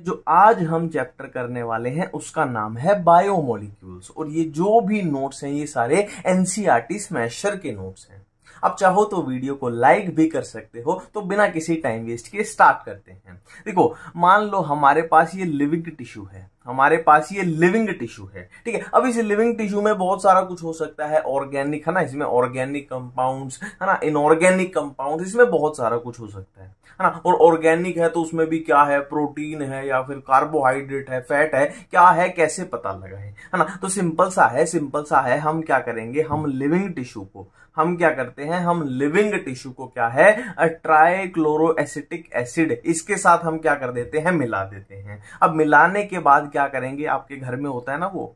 जो आज हम चैप्टर करने वाले हैं उसका नाम है बायोमोलिक्यूल्स और ये जो भी नोट्स हैं ये सारे एनसीआरटी स्मैशर e के नोट्स हैं आप चाहो तो वीडियो को लाइक भी कर सकते हो तो बिना किसी टाइम वेस्ट के स्टार्ट करते हैं देखो मान लो हमारे पास ये लिविंग टिश्यू है हमारे पास ये लिविंग टिश्यू है ठीक है अब इस लिविंग टिश्यू में बहुत सारा कुछ हो सकता है ऑर्गेनिक है ना इसमें ऑर्गेनिक कंपाउंड्स है ना इनऑर्गेनिक कंपाउंड्स इसमें बहुत सारा कुछ हो सकता है है ना और ऑर्गेनिक है तो उसमें भी क्या है प्रोटीन है या फिर कार्बोहाइड्रेट है फैट है क्या है कैसे पता लगा है है ना तो सिंपल सा है सिंपल सा है हम क्या करेंगे हम लिविंग टिश्यू को हम क्या करते हैं हम लिविंग टिश्यू को क्या है ट्राइक्लोरोएसिटिक एसिड इसके साथ हम क्या कर देते हैं मिला देते हैं अब मिलाने के बाद क्या करेंगे आपके घर में होता है ना वो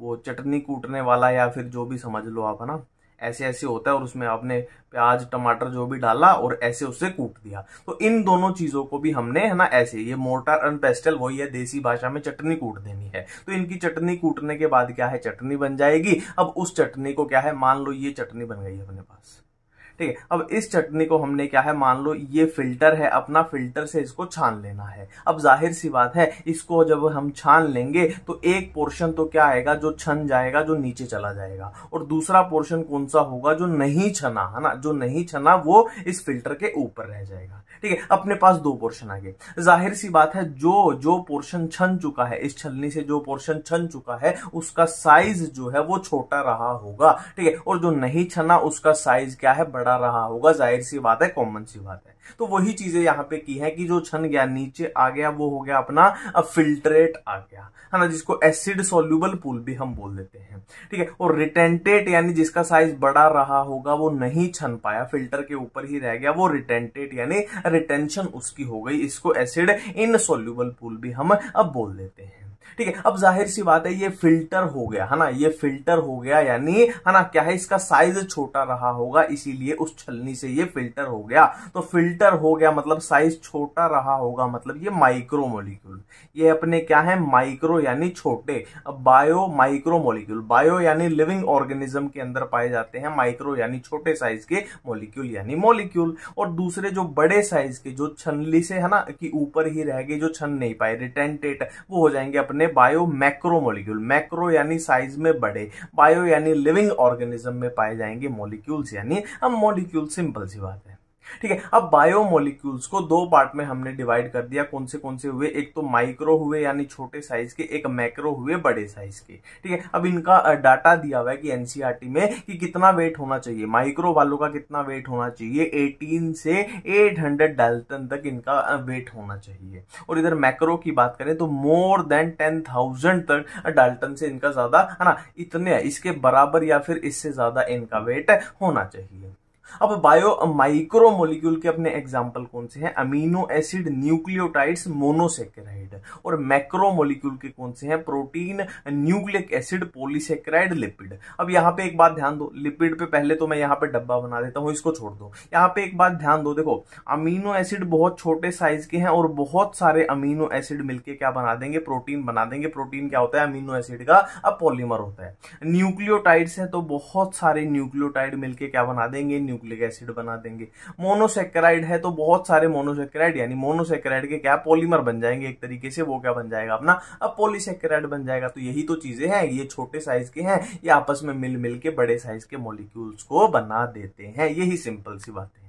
वो चटनी कूटने वाला या फिर जो भी समझ लो आप है ना ऐसे ऐसे होता है और उसमें आपने प्याज टमाटर जो भी डाला और ऐसे उसे कूट दिया तो इन दोनों चीजों को भी हमने है ना ऐसे ये मोर्टार एंड पेस्टल वही है देसी भाषा में चटनी कूट देनी है तो इनकी चटनी कूटने के बाद क्या है चटनी बन जाएगी अब उस चटनी को क्या है मान लो ये चटनी बन गई अपने पास ठीक है अब इस चटनी को हमने क्या है मान लो ये फिल्टर है अपना फिल्टर से इसको छान लेना है अब जाहिर सी बात है इसको जब हम छान लेंगे तो एक पोर्शन तो क्या आएगा जो छन जाएगा जो नीचे चला जाएगा और दूसरा पोर्शन कौन सा होगा जो नहीं छना है ना जो नहीं छना वो इस फिल्टर के ऊपर रह जाएगा ठीक है अपने पास दो पोर्शन आगे जाहिर सी बात है जो जो पोर्शन छन चुका है इस छलनी से जो पोर्शन छन चुका है उसका साइज जो है वो छोटा रहा होगा ठीक है और जो नहीं छना उसका साइज क्या है बड़ा पढ़ा रहा होगा जाहिर सी बात है कॉमन सी बात है तो वही चीजें यहाँ पे की है कि जो छन गया नीचे आ गया वो हो गया अपना फिल्ट्रेट आ गया है ना जिसको एसिड सोल्यूबल पुल भी हम बोल देते हैं ठीक है और रिटेंटेट यानी जिसका साइज बड़ा रहा होगा वो नहीं छन पाया फिल्टर के ऊपर ही रह गया वो रिटेंटेट यानी रिटेंशन उसकी हो गई इसको एसिड इन सोल्यूबल पुल भी हम अब बोल देते हैं ठीक है अब जाहिर सी बात है ये फिल्टर हो गया है ना ये फिल्टर हो गया यानी है ना क्या है इसका साइज छोटा रहा होगा इसीलिए उस छलनी से ये फिल्टर हो गया तो फिल्टर हो गया मतलब साइज छोटा रहा होगा मतलब ये माइक्रो मोलिक्यूल ये अपने क्या है माइक्रो यानी छोटे अब बायो माइक्रो मोलिक्यूल बायो यानी लिविंग ऑर्गेनिज्म के अंदर पाए जाते हैं माइक्रो यानी छोटे साइज के मोलिक्यूल यानी मोलिक्यूल और दूसरे जो बड़े साइज के जो छलनी से है ना कि ऊपर ही रह गए जो छन नहीं पाए रिटेंटेट वो हो जाएंगे अपने अपने बायो मैक्रो मोलिक्यूल मैक्रो यानी साइज में बड़े बायो यानी लिविंग ऑर्गेनिज्म में पाए जाएंगे मोलिक्यूल्स यानी अब मोलिक्यूल सिंपल सी बात है ठीक है अब बायोमोलिक्यूल्स को दो पार्ट में हमने डिवाइड कर दिया कौन से कौन से हुए एक तो माइक्रो हुए यानी छोटे साइज के एक मैक्रो हुए बड़े साइज के ठीक है अब इनका डाटा दिया हुआ है कि एनसीईआरटी में कि कितना वेट होना चाहिए माइक्रो वालों का कितना वेट होना चाहिए 18 से 800 डाल्टन तक इनका वेट होना चाहिए और इधर मैक्रो की बात करें तो मोर देन टेन तक डाल्टन से इनका ज्यादा है ना इतने इसके बराबर या फिर इससे ज्यादा इनका वेट होना चाहिए अब बायो माइक्रो मोलिक्यूल के अपने एग्जाम्पल कौन से हैं अमीनो एसिड न्यूक्लियोटाइड्स मोनोसेक्राइड और मैक्रो मोलिक्यूल के कौन से हैं protein nucleic acid polysaccharide lipid अब यहाँ पे एक बात ध्यान दो लिपिड पे पहले तो मैं यहाँ पे डब्बा बना देता हूँ इसको छोड़ दो यहाँ पे एक बात ध्यान दो देखो अमीनो एसिड बहुत छोटे साइज के हैं और बहुत सारे अमीनो एसिड मिलकर क्या बना देंगे प्रोटीन बना देंगे प्रोटीन क्या होता है अमीनो एसिड का अब पॉलीमर होता है न्यूक्लियोटाइड्स है तो बहुत सारे न्यूक्लियोटाइड मिलकर क्या बना देंगे न्यूक्लिक एसिड बना देंगे मोनोसेक्राइड है तो बहुत सारे मोनोसेक्राइड यानी मोनोसेक्राइड के क्या पॉलीमर बन जाएंगे एक तरीके से वो क्या बन जाएगा अपना अब पॉलीसेक्राइड बन जाएगा तो यही तो चीजें हैं ये छोटे साइज के हैं ये आपस में मिल मिल के बड़े साइज के मोलिक्यूल्स को बना देते हैं यही सिंपल सी बातें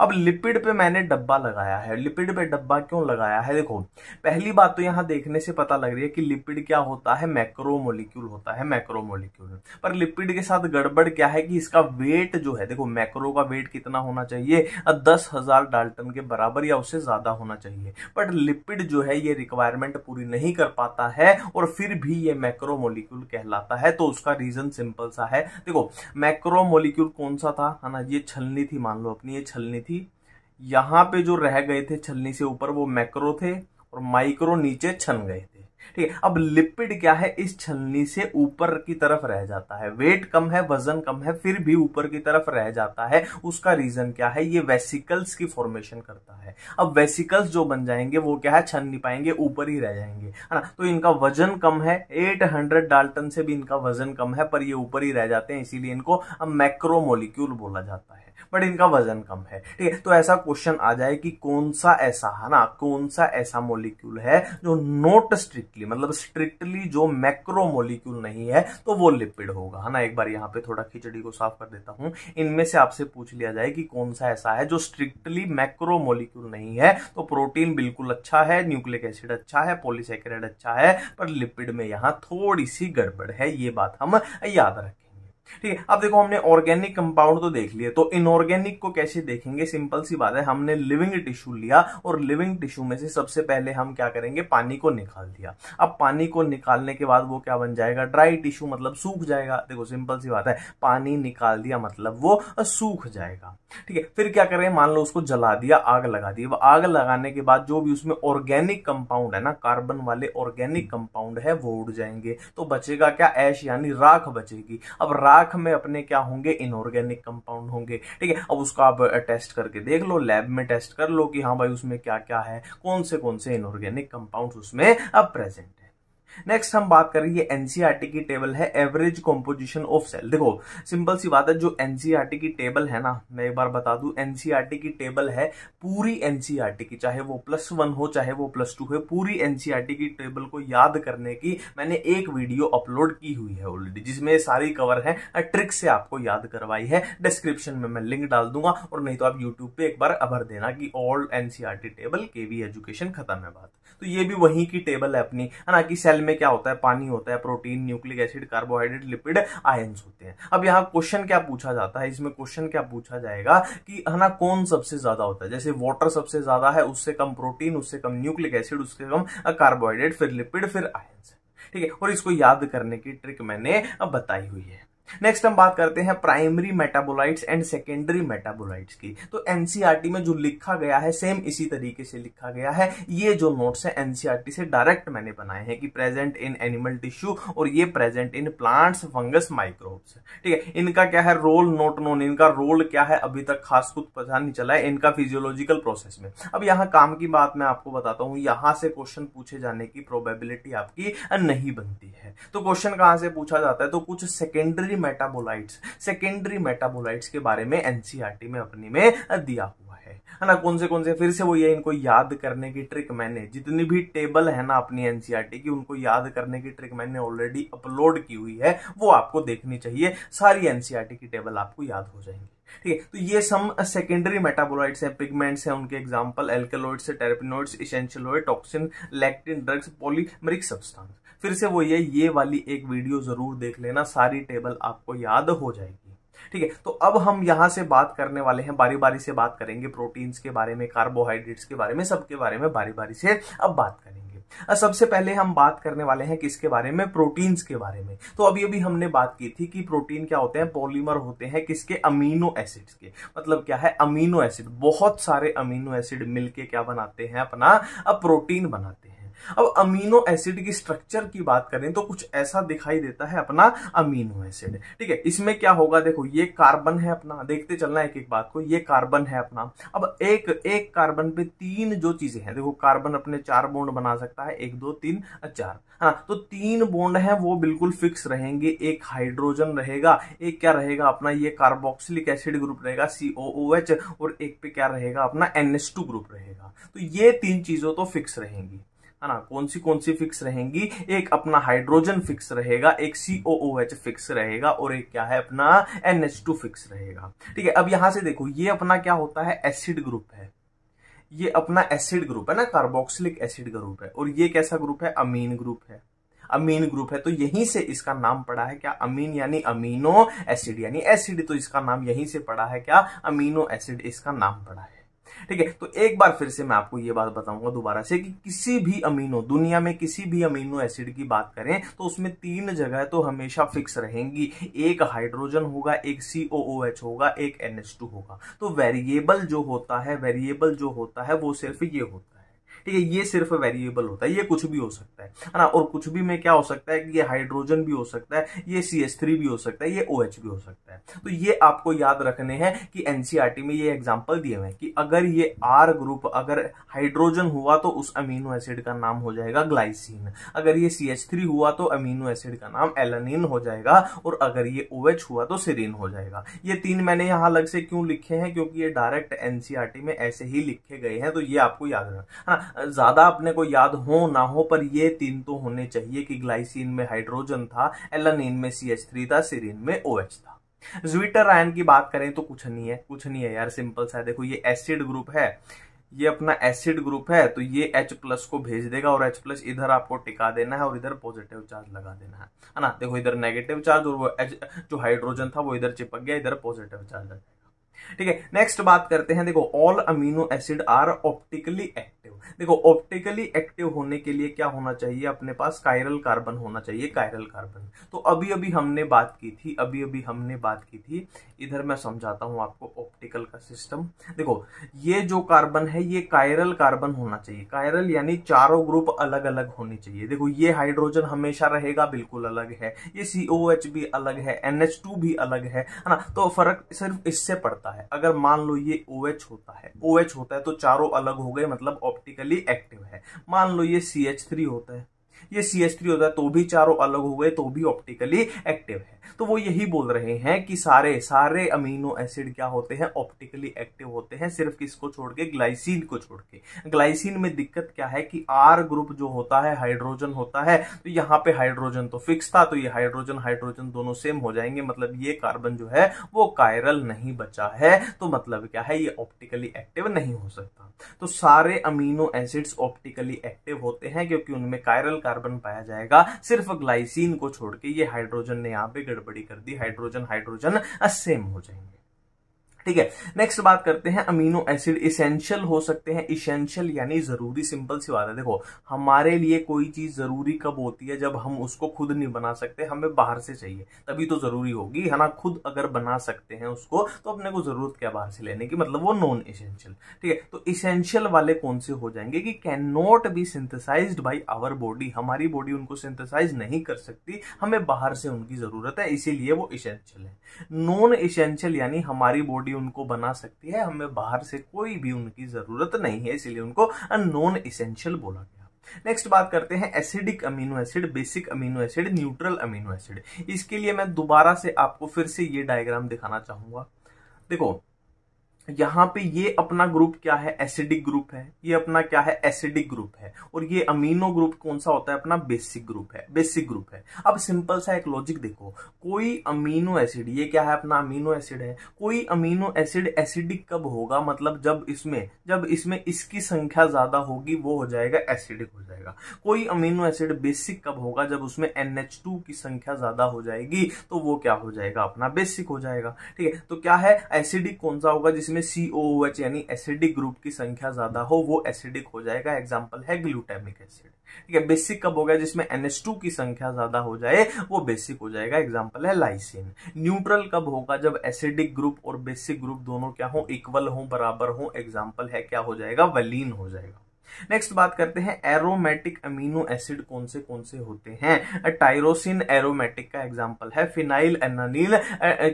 अब लिपिड पे मैंने डब्बा लगाया है लिपिड पे डब्बा क्यों लगाया है देखो पहली बात तो यहाँ देखने से पता लग रही है कि लिपिड क्या होता है मैक्रोमोलिक्यूल होता है मैक्रोमोलिक्यूल पर लिपिड के साथ गड़बड़ क्या है कि इसका वेट जो है देखो मैक्रो का वेट कितना होना चाहिए दस हजार डाल्टन के बराबर या उससे ज्यादा होना चाहिए बट लिपिड जो है ये रिक्वायरमेंट पूरी नहीं कर पाता है और फिर भी ये मैक्रोमोलिक्यूल कहलाता है तो उसका रीजन सिंपल सा है देखो मैक्रोमोलिक्यूल कौन सा था ना ये छलनी थी मान लो अपनी ये छलनी छलनी थी यहाँ पे जो रह गए थे छलनी से ऊपर वो मैक्रो थे और माइक्रो नीचे छन गए थे ठीक है अब लिपिड क्या है इस छलनी से ऊपर की तरफ रह जाता है वेट कम है वजन कम है फिर भी ऊपर की तरफ रह जाता है उसका रीजन क्या है ये वेसिकल्स की फॉर्मेशन करता है अब वेसिकल्स जो बन जाएंगे वो क्या है छन नहीं पाएंगे ऊपर ही रह जाएंगे है ना तो इनका वजन कम है 800 हंड्रेड डाल्टन से भी इनका वजन कम है पर ये ऊपर ही रह जाते हैं इसीलिए इनको अब मैक्रोमोलिक्यूल बोला जाता है बट इनका वजन कम है ठीक है तो ऐसा क्वेश्चन आ जाए कि कौन सा ऐसा है ना कौन सा ऐसा मोलिक्यूल है जो नोट स्ट्रिक्टली मतलब स्ट्रिक्टली जो मैक्रो मोलिक्यूल नहीं है तो वो लिपिड होगा है ना एक बार यहाँ पे थोड़ा खिचड़ी को साफ कर देता हूँ इनमें से आपसे पूछ लिया जाए कि कौन सा ऐसा है जो स्ट्रिक्टली मैक्रो मोलिक्यूल नहीं है तो प्रोटीन बिल्कुल अच्छा है न्यूक्लिक एसिड अच्छा है पोलिसेकेराइड अच्छा है पर लिपिड में यहाँ थोड़ी सी गड़बड़ है ये बात हम याद रखें ठीक है अब देखो हमने ऑर्गेनिक कंपाउंड तो देख लिया तो इनऑर्गेनिक को कैसे देखेंगे सिंपल सी बात है हमने लिविंग टिश्यू लिया और लिविंग टिश्यू में से सबसे पहले हम क्या करेंगे पानी को निकाल दिया अब पानी को निकालने के बाद वो क्या बन जाएगा ड्राई टिश्यू मतलब सूख जाएगा देखो सिंपल सी बात है पानी निकाल दिया मतलब वो सूख जाएगा ठीक है फिर क्या करें मान लो उसको जला दिया आग लगा दी अब आग लगाने के बाद जो भी उसमें ऑर्गेनिक कंपाउंड है ना कार्बन वाले ऑर्गेनिक कंपाउंड है वो उड़ जाएंगे तो बचेगा क्या ऐश यानी राख बचेगी अब राख लाख में अपने क्या होंगे इनऑर्गेनिक कंपाउंड होंगे ठीक है अब उसको आप टेस्ट करके देख लो लैब में टेस्ट कर लो कि हाँ भाई उसमें क्या क्या है कौन से कौन से इनऑर्गेनिक कंपाउंड उसमें अब प्रेजेंट है नेक्स्ट हम बात करेंगे एनसीआरटी e की टेबल है एवरेज कॉम्पोजिशन ऑफ सेल देखो सिंपल सी बात है जो एनसीआरटी e की टेबल है ना मैं एक बार बता दू एनसीआरटी e की टेबल है पूरी एनसीआरटी की चाहे वो प्लस वन हो चाहे वो प्लस टू है पूरी एनसीआरटी की टेबल को याद करने की मैंने एक वीडियो अपलोड की हुई है ऑलरेडी जिसमें सारी कवर है ट्रिक से आपको याद करवाई है डिस्क्रिप्शन में मैं लिंक डाल दूंगा और नहीं तो आप यूट्यूब पे एक बार अभर देना की all NCERT table KV education खत्म है बात तो ये भी वही की टेबल है अपनी है ना कि सेल में क्या होता है पानी होता है protein nucleic acid carbohydrate lipid ions होते हैं अब यहाँ क्वेश्चन क्या पूछा जाता है इसमें क्वेश्चन क्या पूछा जाएगा कि है ना कौन सबसे ज्यादा होता है जैसे वाटर सबसे ज्यादा है उससे कम प्रोटीन उससे कम न्यूक्लिक एसिड उससे कम कार्बोहाइड्रेट फिर लिपिड फिर आयन्स ठीक है और इसको याद करने की ट्रिक मैंने बताई हुई है नेक्स्ट हम बात करते हैं primary metabolites and secondary metabolites की तो एनसीईआरटी e में जो लिखा गया है सेम इसी तरीके से लिखा गया है ये जो नोट्स है एनसीईआरटी से डायरेक्ट मैंने बनाए हैं कि प्रेजेंट इन एनिमल टिश्यू और ये present in plants fungus microbes ठीक है इनका क्या है रोल नोट नोन इनका रोल क्या है अभी तक खास कुछ पता नहीं चला है इनका फिजियोलॉजिकल प्रोसेस में अब यहाँ काम की बात मैं आपको बताता हूँ यहाँ से क्वेश्चन पूछे जाने की प्रोबेबिलिटी आपकी नहीं बनती है तो क्वेश्चन कहाँ से पूछा जाता है तो कुछ secondary secondary metabolites secondary metabolites के बारे में एनसीईआरटी e में अपनी में दिया हुआ है ना कौन से कौन से फिर से वो ये इनको याद करने की ट्रिक मैंने जितनी भी टेबल है ना अपनी एनसीईआरटी e की उनको याद करने की ट्रिक मैंने ऑलरेडी अपलोड की हुई है वो आपको देखनी चाहिए सारी एनसीईआरटी e की टेबल आपको याद हो जाएंगी ठीक है तो ये सम सेकेंडरी मेटाबोलाइट्स हैं पिगमेंट्स हैं उनके example terpenoids essential oil toxin lectin drugs polymeric substance फिर से वो ये ये वाली एक वीडियो जरूर देख लेना सारी टेबल आपको याद हो जाएगी ठीक है तो अब हम यहां से बात करने वाले हैं बारी बारी से बात करेंगे प्रोटीन्स के बारे में कार्बोहाइड्रेट्स के बारे में सबके बारे में बारी बारी से अब बात करेंगे सबसे पहले हम बात करने वाले हैं किसके बारे में प्रोटीन्स के बारे में तो अभी अभी हमने बात की थी कि प्रोटीन क्या होते हैं पॉलीमर होते हैं किसके अमीनो एसिड्स के मतलब क्या है अमीनो एसिड बहुत सारे अमीनो एसिड मिलके क्या बनाते हैं अपना अब प्रोटीन बनाते हैं अब अमीनो एसिड की स्ट्रक्चर की बात करें तो कुछ ऐसा दिखाई देता है अपना अमीनो एसिड ठीक है इसमें क्या होगा देखो ये कार्बन है अपना देखते चलना एक एक बात को ये कार्बन है अपना अब एक एक कार्बन पे तीन जो चीजें हैं देखो कार्बन अपने चार बोन्ड बना सकता है एक दो तीन चार हाँ तो तीन बोन्ड है वो बिल्कुल फिक्स रहेंगे एक हाइड्रोजन रहेगा एक क्या रहेगा अपना ये कार्बोक्सिलिक एसिड ग्रुप रहेगा सीओ और एक पे क्या रहेगा अपना एनएस ग्रुप रहेगा तो ये तीन चीजों तो फिक्स रहेंगी है ना कौन सी कौन सी फिक्स रहेंगी एक अपना हाइड्रोजन फिक्स रहेगा एक COOH फिक्स रहेगा और एक क्या है अपना NH2 फिक्स रहेगा ठीक है अब यहां से देखो ये अपना क्या होता है एसिड ग्रुप है ये अपना एसिड ग्रुप है ना कार्बोक्सिलिक एसिड ग्रुप है और ये कैसा ग्रुप है अमीन ग्रुप है अमीन ग्रुप है तो यहीं से इसका नाम पड़ा है क्या अमीन यानी अमीनो एसिड यानी एसिड तो इसका नाम यहीं से पड़ा है क्या अमीनो एसिड इसका नाम पड़ा है ठीक है तो एक बार फिर से मैं आपको ये बात बताऊंगा दोबारा से कि किसी भी अमीनो दुनिया में किसी भी अमीनो एसिड की बात करें तो उसमें तीन जगह तो हमेशा फिक्स रहेंगी एक हाइड्रोजन होगा एक सी होगा एक एन होगा तो वेरिएबल जो होता है वेरिएबल जो होता है वो सिर्फ ये होता है ठीक है ये सिर्फ वेरिएबल होता है ये कुछ भी हो सकता है ना और कुछ भी में क्या हो सकता है कि ये हाइड्रोजन भी हो सकता है ये सी एस थ्री भी हो सकता है ये ओ OH भी हो सकता है तो ये आपको याद रखने हैं कि एनसीआरटी e में ये एग्जाम्पल दिए हुए कि अगर ये आर ग्रुप अगर हाइड्रोजन हुआ तो उस अमीनो एसिड का नाम हो जाएगा ग्लाइसिन अगर ये सी एच थ्री हुआ तो अमीनो एसिड का नाम एलानिन हो जाएगा और अगर ये ओ OH हुआ तो सिरिन हो जाएगा ये तीन मैंने यहां अलग से क्यों लिखे हैं क्योंकि ये डायरेक्ट एनसीआरटी e में ऐसे ही लिखे गए हैं तो ये आपको याद रखना ज़्यादा अपने को याद हो ना हो पर ये तीन तो होने चाहिए कि ग्लाइसिन में हाइड्रोजन था एलानिन में सी एच थ्री था सीरिन में ओ OH था ज्विटर आयन की बात करें तो कुछ नहीं है कुछ नहीं है यार सिंपल सा देखो ये एसिड ग्रुप है ये अपना एसिड ग्रुप है तो ये H प्लस को भेज देगा और H प्लस इधर आपको टिका देना है और इधर पॉजिटिव चार्ज लगा देना है ना देखो इधर नेगेटिव चार्ज और वो H जो हाइड्रोजन था वो इधर चिपक गया इधर पॉजिटिव चार्ज लगा ठीक है नेक्स्ट बात करते हैं देखो all amino acid are optically active देखो ऑप्टिकली एक्टिव होने के लिए क्या होना चाहिए अपने पास कायरल कार्बन होना चाहिए कायरल कार्बन तो अभी अभी हमने बात की थी अभी अभी हमने बात की थी इधर मैं समझाता हूं आपको ऑप्टिकल का सिस्टम देखो ये जो कार्बन है ये कायरल कार्बन होना चाहिए कायरल यानी चारों ग्रुप अलग अलग होनी चाहिए देखो ये हाइड्रोजन हमेशा रहेगा बिल्कुल अलग है ये सीओ भी अलग है एनएच भी अलग है ना तो फर्क सिर्फ इससे पड़ता होता है अगर मान लो ये ओ OH होता है ओ OH होता है तो चारों अलग हो गए मतलब ऑप्टिकली एक्टिव है मान लो ये सी थ्री होता है ये सी एच थ्री होता है तो भी चारों अलग हुए तो भी ऑप्टिकली एक्टिव है तो वो यही बोल रहे हैं कि सारे सारे अमीनो एसिड क्या होते हैं ऑप्टिकली एक्टिव होते हैं सिर्फ किसको छोड़ के ग्लाइसिन को छोड़ के ग्लाइसिन में दिक्कत क्या है कि आर ग्रुप जो होता है हाइड्रोजन होता है तो यहाँ पे हाइड्रोजन तो फिक्स था तो ये हाइड्रोजन हाइड्रोजन दोनों सेम हो जाएंगे मतलब ये कार्बन जो है वो कायरल नहीं बचा है तो मतलब क्या है ये ऑप्टिकली एक्टिव नहीं हो सकता तो सारे अमीनो एसिड्स ऑप्टिकली एक्टिव होते हैं क्योंकि उनमें कायरल कार्बन कार्बन पाया जाएगा सिर्फ ग्लाइसिन को छोड़ के ये हाइड्रोजन ने यहाँ पे गड़बड़ी कर दी हाइड्रोजन हाइड्रोजन सेम हो जाएंगे ठीक है नेक्स्ट बात करते हैं अमीनो एसिड इसेंशियल हो सकते हैं इसेंशियल यानी जरूरी सिंपल सी बात है देखो हमारे लिए कोई चीज जरूरी कब होती है जब हम उसको खुद नहीं बना सकते हमें बाहर से चाहिए तभी तो जरूरी होगी है ना खुद अगर बना सकते हैं उसको तो अपने को जरूरत क्या बाहर से लेने की मतलब वो नॉन इसेंशियल ठीक है तो इसेंशियल वाले कौन से हो जाएंगे कि can not be synthesise by our body हमारी बॉडी उनको सिंथेसाइज नहीं कर सकती हमें बाहर से उनकी जरूरत है इसीलिए वो इसेंशियल है नॉन इसेंशियल यानी हमारी बॉडी उनको बना सकती है हमें बाहर से कोई भी उनकी जरूरत नहीं है इसीलिए उनको नॉन इसेंशियल बोला गया नेक्स्ट बात करते हैं acidic amino acid basic amino acid neutral amino acid इसके लिए मैं दोबारा से आपको फिर से ये डायग्राम दिखाना चाहूंगा देखो यहाँ पे ये अपना ग्रुप क्या है एसिडिक ग्रुप है ये अपना क्या है एसिडिक ग्रुप है और ये अमीनो ग्रुप कौन सा होता है अपना बेसिक ग्रुप है बेसिक ग्रुप है अब सिंपल सा एक लॉजिक देखो कोई अमीनो एसिड ये क्या है अपना अमीनो एसिड है कोई अमीनो एसिड एसिडिक कब होगा मतलब जब इसमें जब इसमें इसकी संख्या ज्यादा होगी वो हो जाएगा एसिडिक हो जाएगा कोई अमीनो एसिड बेसिक कब होगा जब उसमें एन की संख्या ज्यादा हो जाएगी तो वो क्या हो जाएगा अपना बेसिक हो जाएगा ठीक है तो क्या है एसिडिक कौन सा होगा जिसमें जिसमें सी ओ एच यानी एसिडिक ग्रुप की संख्या ज्यादा हो वो एसिडिक हो जाएगा एग्जाम्पल है ग्लूटेमिक एसिड ठीक है बेसिक कब होगा जिसमें एनएस टू की संख्या ज्यादा हो जाए वो बेसिक हो जाएगा एग्जाम्पल है लाइसिन न्यूट्रल कब होगा जब एसिडिक ग्रुप और बेसिक ग्रुप दोनों क्या हो इक्वल हो बराबर हो एग्जाम्पल है क्या हो जाएगा वलीन हो जाएगा नेक्स्ट बात करते हैं एरोमेटिक अमीनो एसिड कौन से कौन से होते हैं टाइरोसिन एरोमेटिक का एग्जाम्पल है फिनाइल एनानील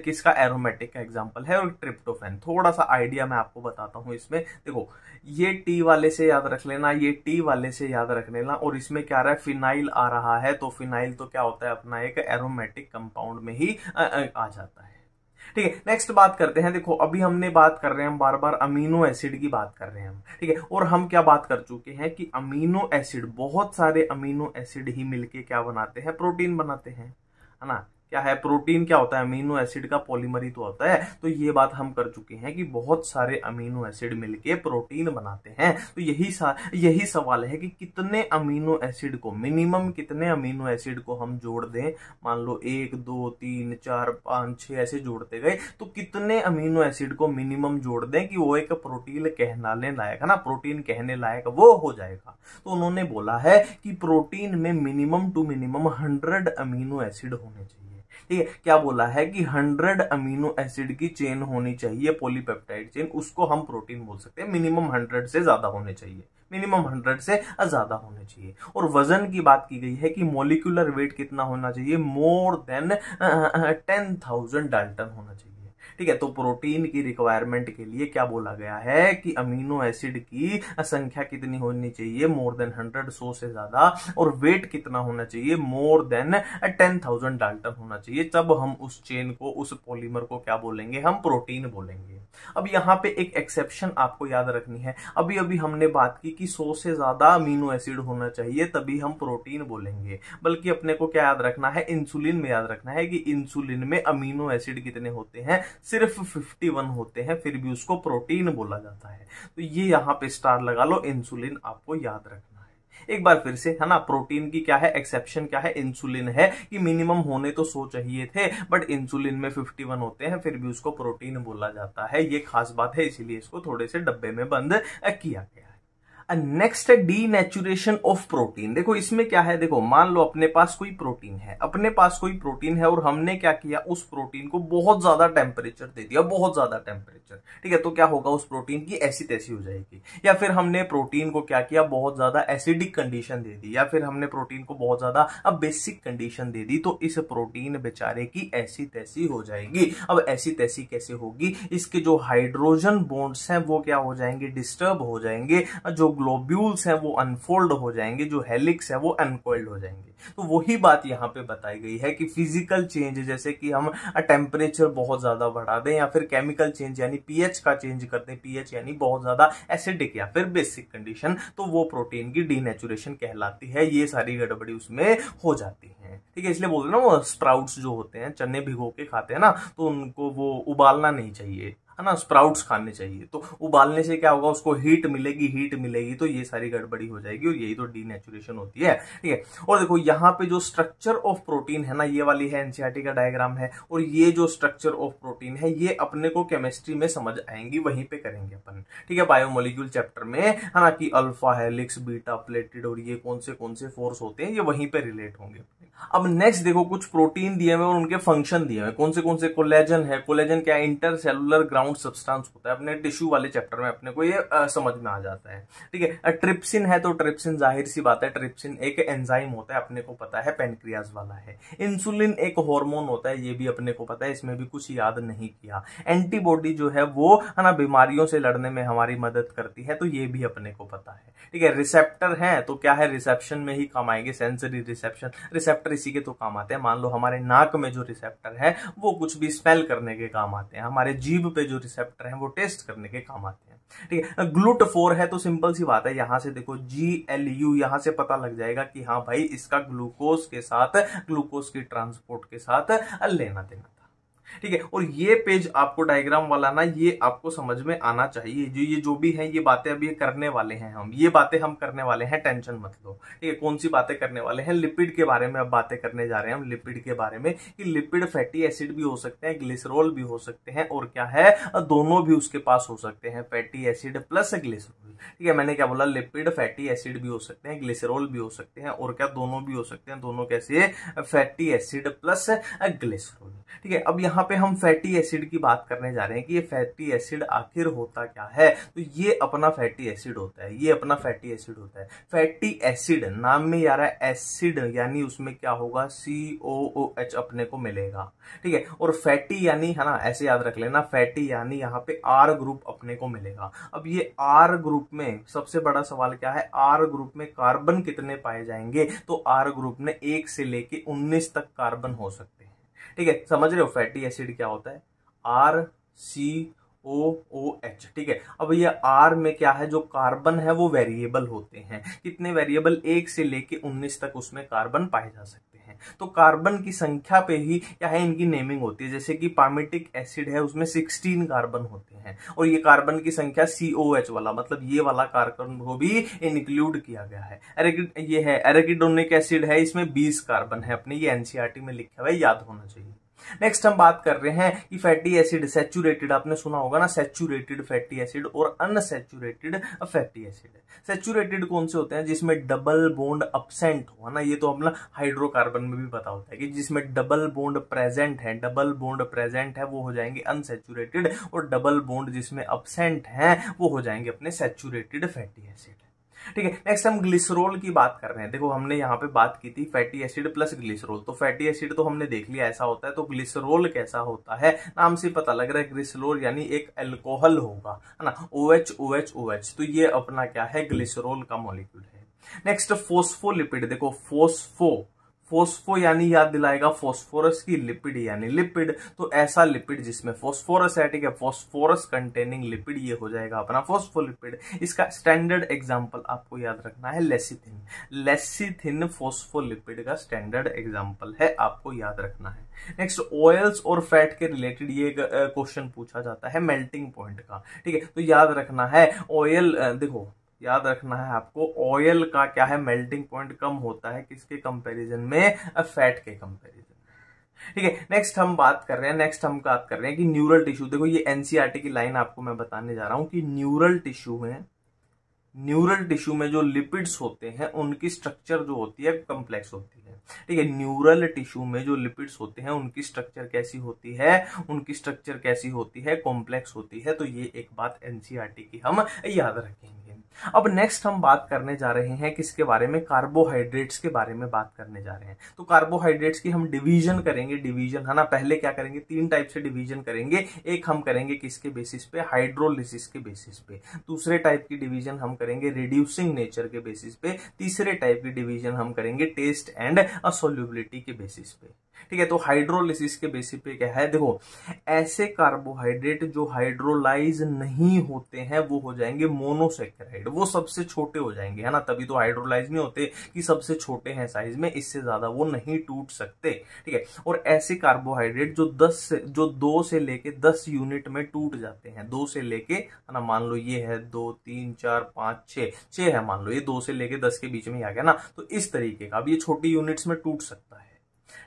किसका एरोमेटिक का एग्जाम्पल है और ट्रिप्टोफेन थोड़ा सा आइडिया मैं आपको बताता हूं इसमें देखो ये टी वाले से याद रख लेना ये टी वाले से याद रख लेना और इसमें क्या आ रहा है फिनाइल आ रहा है तो फिनाइल तो क्या होता है अपना एक एरोमेटिक कंपाउंड में ही आ जाता है ठीक है नेक्स्ट बात करते हैं देखो अभी हमने बात कर रहे हैं हम बार बार अमीनो एसिड की बात कर रहे हैं हम ठीक है और हम क्या बात कर चुके हैं कि अमीनो एसिड बहुत सारे अमीनो एसिड ही मिलके क्या बनाते हैं प्रोटीन बनाते हैं है ना क्या है प्रोटीन क्या होता है अमीनो एसिड का पॉलीमर ही तो होता है तो ये बात हम कर चुके हैं कि बहुत सारे अमीनो एसिड मिलके प्रोटीन बनाते हैं तो यही यही सवाल है कि कितने अमीनो एसिड को मिनिमम कितने अमीनो एसिड को हम जोड़ दें मान लो एक दो तीन चार पाँच छः ऐसे जोड़ते गए तो कितने अमीनो एसिड को मिनिमम जोड़ दें कि वो एक प्रोटीन कहनाने लायक है ना प्रोटीन कहने लायक वो हो जाएगा तो उन्होंने बोला है कि प्रोटीन में minimum two minimum hundred amino acid होने चाहिए ठीक है क्या बोला है कि हंड्रेड अमीनो एसिड की चेन होनी चाहिए पोलीपेप्टाइड चेन उसको हम प्रोटीन बोल सकते हैं मिनिमम हंड्रेड से ज्यादा होने चाहिए मिनिमम हंड्रेड से ज्यादा होने चाहिए और वजन की बात की गई है कि मोलिकुलर वेट कितना होना चाहिए more than ten thousand dalton होना चाहिए ठीक है तो प्रोटीन की रिक्वायरमेंट के लिए क्या बोला गया है कि अमीनो एसिड की संख्या कितनी होनी चाहिए मोर देन हंड्रेड सो से ज्यादा और वेट कितना होना चाहिए more than ten thousand dalton होना चाहिए तब हम उस चेन को उस पॉलीमर को क्या बोलेंगे हम प्रोटीन बोलेंगे अब यहाँ पे एक एक्सेप्शन आपको याद रखनी है अभी अभी हमने बात की कि 100 से ज्यादा अमीनो एसिड होना चाहिए तभी हम प्रोटीन बोलेंगे बल्कि अपने को क्या याद रखना है इंसुलिन में याद रखना है कि इंसुलिन में अमीनो एसिड कितने होते हैं सिर्फ 51 होते हैं फिर भी उसको प्रोटीन बोला जाता है तो ये यहाँ पे स्टार लगा लो इंसुलिन आपको याद रखना है एक बार फिर से है ना प्रोटीन की क्या है एक्सेप्शन क्या है इंसुलिन है कि मिनिमम होने तो सो चाहिए थे बट इंसुलिन में वन होते हैं फिर भी उसको प्रोटीन बोला जाता है ये खास बात है इसीलिए इसको थोड़े से डब्बे में बंद किया गया नेक्स्ट है डी नेचुरेशन ऑफ प्रोटीन देखो इसमें क्या है देखो मान लो अपने पास कोई प्रोटीन है अपने पास कोई प्रोटीन है और हमने क्या किया उस प्रोटीन को बहुत ज्यादा टेम्परेचर दे दिया बहुत ज्यादा टेम्परेचर ठीक है तो क्या होगा उस प्रोटीन की ऐसी तैसी हो जाएगी या फिर हमने प्रोटीन को क्या किया बहुत ज्यादा एसिडिक कंडीशन दे दी या फिर हमने प्रोटीन को बहुत ज्यादा अब बेसिक कंडीशन दे दी तो इस प्रोटीन बेचारे की ऐसी तैसी हो जाएगी अब ऐसी तैसी कैसे होगी इसके जो हाइड्रोजन बोन्ड्स हैं वो क्या हो जाएंगे डिस्टर्ब हो जाएंगे जो ग्लोब्यूल्स हैं वो अनफोल्ड हो जाएंगे जो हेलिक्स है वो अनकोल्ड हो जाएंगे तो वही बात यहाँ पे बताई गई है कि फिजिकल चेंज जैसे कि हम टेम्परेचर बहुत ज्यादा बढ़ा दें या फिर केमिकल चेंज यानी पीएच का चेंज कर दें पीएच यानी बहुत ज्यादा एसिडिक या फिर बेसिक कंडीशन तो वो प्रोटीन की डीनेचुरेशन कहलाती है ये सारी गड़बड़ी उसमें हो जाती है ठीक है इसलिए बोल रहे ना वो स्प्राउट्स जो होते हैं चने भिगो के खाते हैं ना तो उनको वो उबालना नहीं चाहिए है ना स्प्राउट्स खाने चाहिए तो उबालने से क्या होगा उसको हीट मिलेगी हीट मिलेगी तो ये सारी गड़बड़ी हो जाएगी और यही तो डीनेचुरेशन होती है ठीक है और देखो यहाँ पे जो स्ट्रक्चर ऑफ प्रोटीन है ना ये वाली है एनसीआरटी का डायग्राम है और ये जो स्ट्रक्चर ऑफ प्रोटीन है ये अपने को केमिस्ट्री में समझ आएंगी वहीं पे करेंगे अपन ठीक है बायोमोलिक्यूल चैप्टर में है ना कि अल्फा हेलिक्स बीटा प्लेटेड और ये कौन से कौन से फोर्स होते हैं ये वहीं पे रिलेट होंगे अब नेक्स्ट देखो कुछ प्रोटीन दिए हुए और उनके फंक्शन दिए हुए कौन से कौन से कोलेजन है कोलेजन क्या है इंटर सेलुलर ग्राउंड सब्सटेंस होता है अपने टिश्यू वाले चैप्टर में अपने को ये आ, समझ में आ जाता है ठीक है ट्रिप्सिन है तो ट्रिप्सिन जाहिर सी बात है ट्रिप्सिन एक एंजाइम होता है अपने को पता है पेनक्रियाज वाला है इंसुलिन एक हॉर्मोन होता है ये भी अपने को पता है इसमें भी कुछ याद नहीं किया एंटीबॉडी जो है वो है ना बीमारियों से लड़ने में हमारी मदद करती है तो ये भी अपने को पता है ठीक है रिसेप्टर है तो क्या है रिसेप्शन में ही काम आएंगे सेंसरी रिसेप्शन रिसेप्टर रिसेप्टर इसी के तो काम आते हैं मान लो हमारे नाक में जो रिसेप्टर है वो कुछ भी स्मेल करने के काम आते हैं हमारे जीभ पे जो रिसेप्टर है वो टेस्ट करने के काम आते हैं ठीक है ग्लूट फोर है तो सिंपल सी बात है यहां से देखो जी एल यू यहां से पता लग जाएगा कि हाँ भाई इसका ग्लूकोज के साथ ग्लूकोज की ट्रांसपोर्ट के साथ लेना देना ठीक है और ये पेज आपको डायग्राम वाला ना ये आपको समझ में आना चाहिए जो ये जो भी है ये बातें अभी करने वाले हैं हम ये बातें हम करने वाले हैं टेंशन मत लो ठीक है कौन सी बातें करने वाले हैं लिपिड के बारे में अब बातें करने जा रहे हैं हम लिपिड के बारे में कि लिपिड फैटी एसिड भी हो सकते हैं ग्लिसरोल भी हो सकते हैं और क्या है दोनों भी उसके पास हो सकते हैं फैटी एसिड प्लस ग्लिसरोल ठीक है मैंने क्या बोला लिपिड फैटी एसिड भी हो सकते हैं ग्लिसरोल भी हो सकते हैं और क्या दोनों भी हो सकते हैं दोनों कैसे फैटी एसिड प्लस ग्लिसरोल ठीक है अब यहां यहाँ पे हम फैटी एसिड की बात करने जा रहे हैं कि ये फैटी एसिड आखिर होता क्या है तो ये अपना फैटी एसिड होता है ये अपना फैटी एसिड होता है फैटी एसिड नाम में यार एसिड यानी उसमें क्या होगा सी ओ ओ एच अपने को मिलेगा ठीक है और फैटी यानी है ना ऐसे याद रख लेना फैटी यानी यहाँ पे आर ग्रुप अपने को मिलेगा अब ये आर ग्रुप में सबसे बड़ा सवाल क्या है आर ग्रुप में कार्बन कितने पाए जाएंगे तो आर ग्रुप में एक से लेके उन्नीस तक कार्बन हो सकते ठीक है समझ रहे हो फैटी एसिड क्या होता है आर सी ओ ओ एच ठीक है अब ये आर में क्या है जो कार्बन है वो वेरिएबल होते हैं कितने वेरिएबल एक से लेके उन्नीस तक उसमें कार्बन पाए जा सकते हैं तो कार्बन की संख्या पे ही क्या है इनकी नेमिंग होती है जैसे कि पार्मेटिक एसिड है उसमें सिक्सटीन कार्बन होते हैं और ये कार्बन की संख्या सी वाला मतलब ये वाला कार्बन को भी इंक्लूड किया गया है ये है एरेकिडोनिक एसिड है इसमें बीस कार्बन है अपने ये एनसीआरटी e में लिखा हुआ है याद होना चाहिए नेक्स्ट हम बात कर रहे हैं कि फैटी एसिड सेचुरेटेड आपने सुना होगा ना सेचुरेटेड फैटी एसिड और अनसेचुरेटेड फैटी एसिड सेचुरेटेड कौन से होते हैं जिसमें डबल बोन्ड अपसेंट हो ना ये तो अपना हाइड्रोकार्बन में भी पता होता है कि जिसमें डबल बोन्ड प्रेजेंट है डबल बोन्ड प्रेजेंट है वो हो जाएंगे अनसेचुरेटेड और डबल बोन्ड जिसमें अपसेंट है वो हो जाएंगे अपने सेचुरेटेड फैटी एसिड ठीक है नेक्स्ट हम ग्लिसरोल की बात कर रहे हैं देखो हमने यहाँ पे बात की थी फैटी एसिड प्लस ग्लिसरोल तो फैटी एसिड तो हमने देख लिया ऐसा होता है तो ग्लिसरोल कैसा होता है नाम से पता लग रहा है ग्लिसरोल यानी एक एल्कोहल होगा है ना O H O H O H तो ये अपना क्या है ग्लिसरोल का मॉलिक्यूल है नेक्स्ट फोस्फोलिपिड देखो फोस्फो फोस्फो यानी याद दिलाएगा फोस्फोरस की लिपिड यानी लिपिड तो ऐसा लिपिड जिसमें फोस्फोरस है ठीक है फोस्फोरस कंटेनिंग लिपिड ये हो जाएगा अपना फोस्फोलिपिड इसका स्टैंडर्ड एग्जांपल आपको याद रखना है लेसिथिन लेसिथिन फोस्फोलिपिड का स्टैंडर्ड एग्जांपल है आपको याद रखना है नेक्स्ट ऑयल्स और फैट के रिलेटेड ये क्वेश्चन पूछा जाता है मेल्टिंग पॉइंट का ठीक है तो याद रखना है ऑयल देखो याद रखना है आपको ऑयल का क्या है मेल्टिंग पॉइंट कम होता है किसके कंपैरिजन में फैट के कंपैरिजन ठीक है नेक्स्ट हम बात कर रहे हैं नेक्स्ट हम बात कर रहे हैं कि न्यूरल टिश्यू देखो ये एनसीआरटी e की लाइन आपको मैं बताने जा रहा हूं कि न्यूरल टिश्यू में न्यूरल टिश्यू में जो लिपिड्स होते हैं उनकी स्ट्रक्चर जो होती है कॉम्प्लेक्स होती है ठीक है न्यूरल टिश्यू में जो लिपिड्स होते हैं उनकी स्ट्रक्चर कैसी होती है उनकी स्ट्रक्चर कैसी होती है कॉम्प्लेक्स होती है तो ये एक बात एनसीआरटी e की हम याद रखेंगे अब नेक्स्ट हम बात करने जा रहे हैं किसके बारे में कार्बोहाइड्रेट्स के बारे में बात करने जा रहे हैं तो कार्बोहाइड्रेट्स की हम डिवीजन करेंगे डिवीजन है ना पहले क्या करेंगे तीन टाइप से डिवीजन करेंगे एक हम करेंगे किसके बेसिस पे हाइड्रोलिसिस के बेसिस पे दूसरे टाइप की डिवीजन हम करेंगे रिड्यूसिंग नेचर के बेसिस पे तीसरे टाइप की डिवीजन हम करेंगे टेस्ट एंड असोल्यूबिलिटी के बेसिस पे ठीक है तो हाइड्रोलिसिस के बेसिस पे क्या है देखो ऐसे कार्बोहाइड्रेट जो हाइड्रोलाइज नहीं होते हैं वो हो जाएंगे मोनोसेक्राइड वो सबसे छोटे हो जाएंगे है ना तभी तो हाइड्रोलाइज नहीं होते कि सबसे छोटे हैं साइज में इससे ज्यादा वो नहीं टूट सकते ठीक है और ऐसे कार्बोहाइड्रेट जो दस जो दो से लेके दस यूनिट में टूट जाते हैं दो से लेके है ना मान लो ये है दो तीन चार पांच छह छ है मान लो ये दो से लेके दस के बीच में आ गया ना तो इस तरीके का अब ये छोटी यूनिट्स में टूट सकता है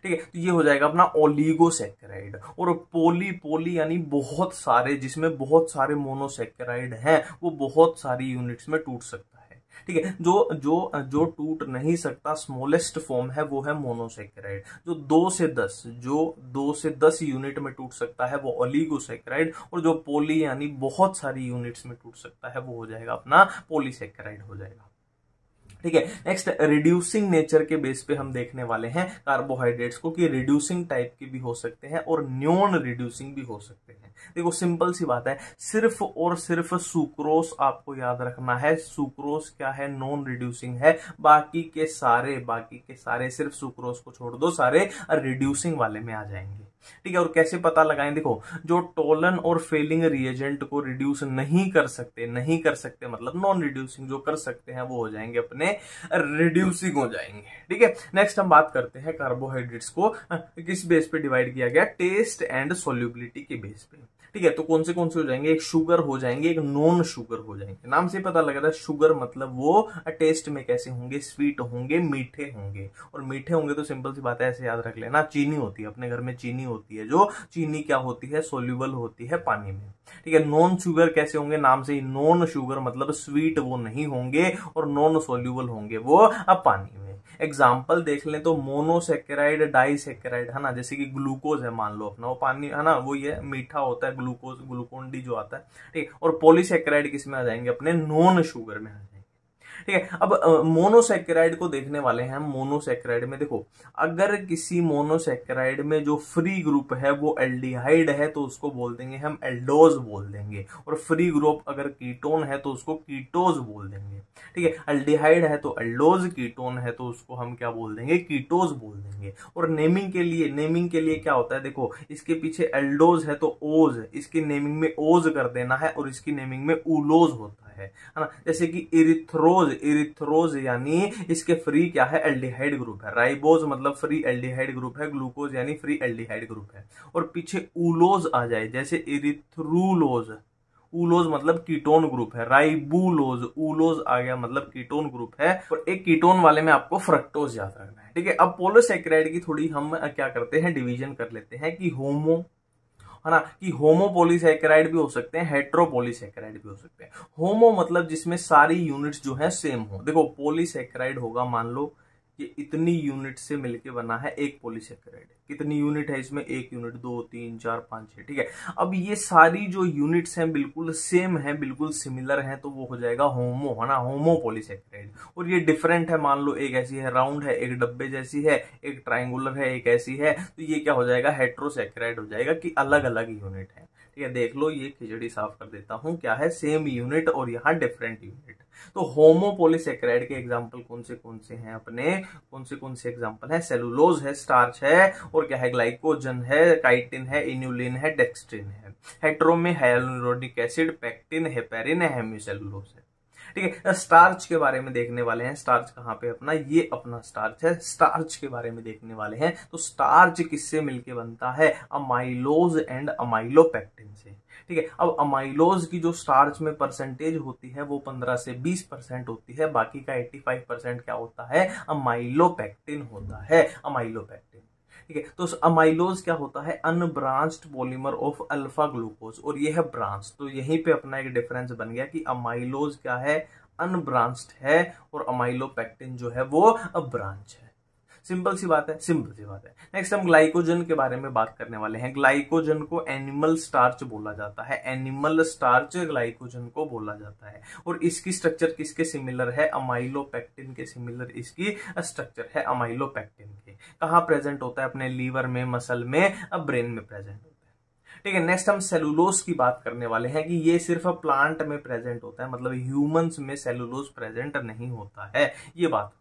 ठीक है तो ये हो जाएगा अपना ओलीगोसेक्राइड और पोली पोली यानी बहुत सारे जिसमें बहुत सारे मोनोसेक्राइड हैं वो बहुत सारी यूनिट्स में टूट सकता है ठीक है जो जो जो टूट नहीं सकता स्मॉलेस्ट फॉर्म है वो है मोनोसेक्राइड जो दो से दस जो दो से दस यूनिट में टूट सकता है वो ओलिगोसेक्राइड और जो पोली यानी बहुत सारी यूनिट्स में टूट सकता है वो हो जाएगा अपना पोलीसेक्राइड हो जाएगा ठीक है नेक्स्ट रिड्यूसिंग नेचर के बेस पे हम देखने वाले हैं कार्बोहाइड्रेट्स को कि रिड्यूसिंग टाइप के भी हो सकते हैं और न्यून रिड्यूसिंग भी हो सकते हैं देखो सिंपल सी बात है सिर्फ और सिर्फ सुक्रोस आपको याद रखना है सुक्रोस क्या है नॉन रिड्यूसिंग है बाकी के सारे बाकी के सारे सिर्फ सुक्रोस को छोड़ दो सारे रिड्यूसिंग वाले में आ जाएंगे ठीक है और कैसे पता लगाएं देखो जो टोलन और फेलिंग रिएजेंट को रिड्यूस नहीं कर सकते नहीं कर सकते मतलब नॉन रिड्यूसिंग जो कर सकते हैं वो हो जाएंगे अपने रिड्यूसिंग हो जाएंगे ठीक है नेक्स्ट हम बात करते हैं कार्बोहाइड्रेट्स को किस बेस पे डिवाइड किया गया टेस्ट एंड सोल्यूबिलिटी के बेस पे ठीक है तो कौन से कौन से हो जाएंगे एक शुगर हो जाएंगे एक नॉन शुगर हो जाएंगे नाम से पता लग रहा है शुगर मतलब वो टेस्ट में कैसे होंगे स्वीट होंगे मीठे होंगे और मीठे होंगे तो सिंपल सी बात है ऐसे याद रख लेना चीनी होती है अपने घर में चीनी होती है जो चीनी क्या होती है सोल्यूबल होती है पानी में ठीक है नॉन शुगर कैसे होंगे नाम से ही नॉन शुगर मतलब स्वीट वो नहीं होंगे और नॉन सोल्यूबल होंगे वो पानी में एग्जाम्पल देख लें तो मोनोसेकेराइड डाइसेकेराइड है ना जैसे कि ग्लूकोज है मान लो अपना वो पानी है ना वो ये मीठा होता है ग्लूकोज ग्लूकोन डी जो आता है ठीक और पोलिसेकेराइड किस में आ जाएंगे अपने नॉन शुगर में आ जाएंगे ठीक है अब मोनोसेक्राइड को देखने वाले हैं हम मोनोसेक्राइड में देखो अगर किसी मोनोसेक्राइड में जो फ्री ग्रुप है वो एल्डिहाइड है तो उसको बोल देंगे हम एल्डोज बोल देंगे और फ्री ग्रुप अगर कीटोन है तो उसको कीटोज बोल देंगे ठीक है एल्डिहाइड है तो एल्डोज कीटोन है तो उसको हम क्या बोल देंगे कीटोज बोल देंगे और नेमिंग के लिए नेमिंग के लिए क्या होता है देखो इसके पीछे एल्डोज है तो ओज इसकी नेमिंग में ओज कर देना है और इसकी नेमिंग में उलोज होता है है ना जैसे कि इरिथ्रोज इरिथ्रोज यानी इसके फ्री क्या है एल्डिहाइड ग्रुप है राइबोज मतलब फ्री एल्डिहाइड ग्रुप है ग्लूकोज यानी फ्री एल्डिहाइड ग्रुप है और पीछे उलोज आ जाए जैसे इरिथ्रूलोज उलोज मतलब कीटोन ग्रुप है राइबुलोज उलोज आ गया मतलब कीटोन ग्रुप है और एक कीटोन वाले में आपको फ्रक्टोज याद रखना है ठीक है अब पोलोसेक्राइड की थोड़ी हम क्या करते हैं डिवीजन कर लेते हैं कि होमो है ना कि होमोपोलीसेक्राइड भी हो सकते हैं हेट्रोपोलीसेक्राइड भी हो सकते हैं होमो मतलब जिसमें सारी यूनिट्स जो है सेम हो देखो पोलीसेक्राइड होगा मान लो ये इतनी यूनिट से मिलके बना है एक पोलिसक्राइड कितनी यूनिट है इसमें एक यूनिट दो तीन चार पाँच छः ठीक है अब ये सारी जो यूनिट्स हैं बिल्कुल सेम है बिल्कुल सिमिलर हैं तो वो हो जाएगा होमो है ना होमो पोलिसक्राइड और ये डिफरेंट है मान लो एक ऐसी है राउंड है एक डब्बे जैसी है एक ट्राइंगुलर है एक ऐसी है तो ये क्या हो जाएगा हेट्रोसेक्राइड हो जाएगा कि अलग अलग यूनिट है ठीक है देख लो ये खिचड़ी साफ कर देता हूँ क्या है सेम यूनिट और यहाँ डिफरेंट यूनिट तो होमोपोलिसेक्राइड के एग्जाम्पल कौन से कौन से हैं अपने कौन से कौन से एग्जाम्पल है सेलुलोज है स्टार्च है और क्या है ग्लाइकोजन है काइटिन है इन्यूलिन है डेक्सट्रिन है हेट्रो में एसिड पैक्टिन हेपेरिन हेम्यूसेलुलोज है ठीक है स्टार्च के बारे में देखने वाले हैं स्टार्च कहाँ पे अपना ये अपना स्टार्च है स्टार्च के बारे में देखने वाले हैं तो स्टार्च किससे मिलके बनता है अमाइलोज एंड अमाइलोपेक्टिन से ठीक है अब अमाइलोज की जो स्टार्च में परसेंटेज होती है वो पंद्रह से बीस परसेंट होती है बाकी का एट्टी फाइव परसेंट क्या होता है अमाइलोपैक्टिन होता है अमाइलोपैक्टिन ठीक है तो अमाइलोज क्या होता है unbranched polymer of alpha glucose और यह है ब्रांच तो यहीं पे अपना एक डिफरेंस बन गया कि अमाइलोज क्या है अनब्रांच्ड है और अमाइलोपैक्टिन जो है वो ब्रांच है सिंपल सी बात है सिंपल सी बात है नेक्स्ट हम ग्लाइकोजन के बारे में बात करने वाले हैं ग्लाइकोजन को एनिमल स्टार्च बोला जाता है एनिमल स्टार्च ग्लाइकोजन को बोला जाता है और इसकी स्ट्रक्चर किसके सिमिलर है अमाइलोपेक्टिन के सिमिलर इसकी स्ट्रक्चर है अमाइलोपेक्टिन के कहाँ प्रेजेंट होता है अपने लीवर में मसल में अब ब्रेन में प्रेजेंट होता है ठीक है नेक्स्ट हम सेलुलोज की बात करने वाले हैं कि ये सिर्फ प्लांट में प्रेजेंट होता है मतलब ह्यूमंस में सेलुलोज प्रेजेंट नहीं होता है ये बात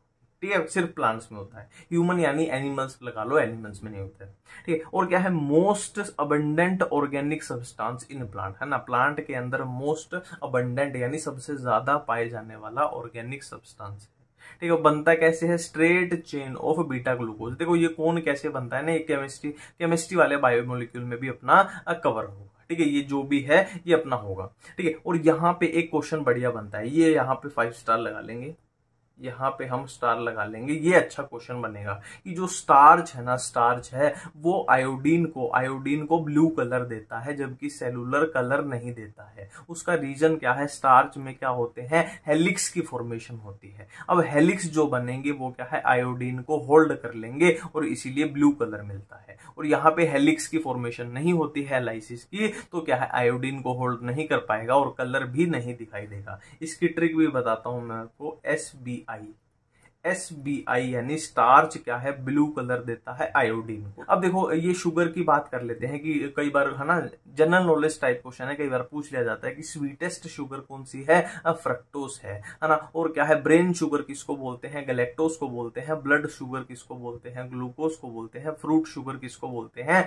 ठीक है सिर्फ प्लांट्स में होता है ह्यूमन यानी एनिमल्स लगा लो एनिमल्स में नहीं होता है ठीक है और क्या है most abundant organic substance in plant है ना प्लांट के अंदर मोस्ट अबंडेंट यानी सबसे ज्यादा पाए जाने वाला ऑर्गेनिक सब्सटेंस ठीक है बनता कैसे है straight chain of beta glucose देखो ये कौन कैसे बनता है ना ये केमिस्ट्री केमिस्ट्री वाले बायोमोलिक्यूल में भी अपना कवर होगा ठीक है ये जो भी है ये अपना होगा ठीक है और यहाँ पे एक क्वेश्चन बढ़िया बनता है ये यहाँ पे फाइव स्टार लगा लेंगे यहाँ पे हम स्टार लगा लेंगे ये अच्छा क्वेश्चन बनेगा कि जो स्टार्च है ना स्टार्च है वो आयोडीन को आयोडीन को ब्लू कलर देता है जबकि सेलुलर कलर नहीं देता है उसका रीजन क्या है स्टार्च में क्या होते हैं हेलिक्स की फॉर्मेशन होती है अब हेलिक्स जो बनेंगे वो क्या है आयोडीन को होल्ड कर लेंगे और इसीलिए ब्लू कलर मिलता है और यहाँ पे हेलिक्स की फॉर्मेशन नहीं होती है एलाइसिस की तो क्या है आयोडीन को होल्ड नहीं कर पाएगा और कलर भी नहीं दिखाई देगा इसकी ट्रिक भी बताता हूं मैं आपको S B aí S B I यानी स्टार्च क्या है ब्लू कलर देता है आयोडीन को अब देखो ये शुगर की बात कर लेते हैं कि कई बार है ना जनरल नॉलेज टाइप क्वेश्चन है कई बार पूछ लिया जाता है कि स्वीटेस्ट शुगर कौन सी है फ्रक्टोस है है ना और क्या है ब्रेन शुगर किसको बोलते हैं गलेक्टोस को बोलते हैं ब्लड शुगर किसको बोलते हैं ग्लूकोज को बोलते हैं फ्रूट शुगर किसको बोलते हैं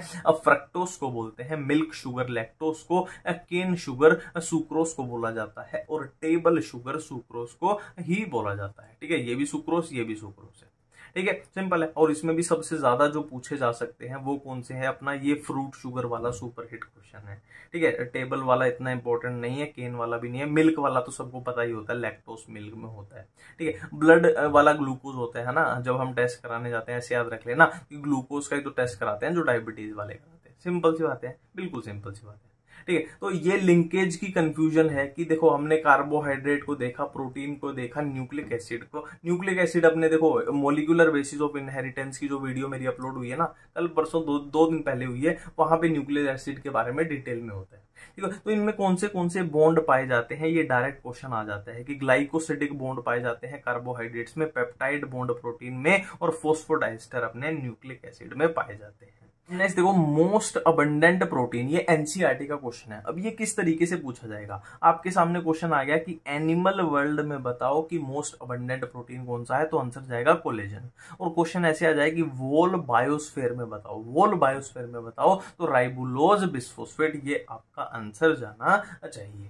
फ्रक्टोस को बोलते हैं मिल्क शुगर लैक्टोस को केन शुगर सुक्रोस को बोला जाता है और टेबल शुगर सुक्रोस को ही बोला जाता है ठीक है ये भी सुक्रोस सुक्रोस ये भी सुक्रोस है ठीक है सिंपल है और इसमें भी सबसे ज्यादा जो पूछे जा सकते हैं वो कौन से हैं अपना ये फ्रूट शुगर वाला सुपर हिट क्वेश्चन है ठीक है टेबल वाला इतना इंपॉर्टेंट नहीं है केन वाला भी नहीं है मिल्क वाला तो सबको पता ही होता है लैक्टोस मिल्क में होता है ठीक है ब्लड वाला ग्लूकोज होता है ना जब हम टेस्ट कराने जाते हैं ऐसे याद रख लेना ग्लूकोज का ही तो टेस्ट कराते हैं जो डायबिटीज वाले कराते हैं सिंपल सी बात है बिल्कुल सिंपल सी बात है ठीक है तो ये लिंकेज की कंफ्यूजन है कि देखो हमने कार्बोहाइड्रेट को देखा प्रोटीन को देखा न्यूक्लिक एसिड को न्यूक्लिक एसिड अपने देखो मोलिकुलर बेसिस ऑफ इनहेरिटेंस की जो वीडियो मेरी अपलोड हुई है ना कल परसों दो दो दिन पहले हुई है वहां पे न्यूक्लियर एसिड के बारे में डिटेल में होता है ठीक है तो इनमें कौन से कौन से बॉन्ड पाए जाते हैं ये डायरेक्ट क्वेश्चन आ जाता है कि ग्लाइकोसिडिक बॉन्ड पाए जाते हैं कार्बोहाइड्रेट्स में पेप्टाइड बॉन्ड प्रोटीन में और फोस्फोडाइस्टर अपने न्यूक्लिक एसिड में पाए जाते हैं नेक्स्ट देखो मोस्ट अबंडेंट प्रोटीन ये एनसीईआरटी e का क्वेश्चन है अब ये किस तरीके से पूछा जाएगा आपके सामने क्वेश्चन आ गया कि एनिमल वर्ल्ड में बताओ कि मोस्ट अबंडेंट प्रोटीन कौन सा है तो आंसर जाएगा कोलेजन और क्वेश्चन ऐसे आ जाए कि वोल बायोस्फेयर में बताओ वोल बायोस्फेयर में बताओ तो राइबुलोज बिस्फोस्फेट ये आपका आंसर जाना चाहिए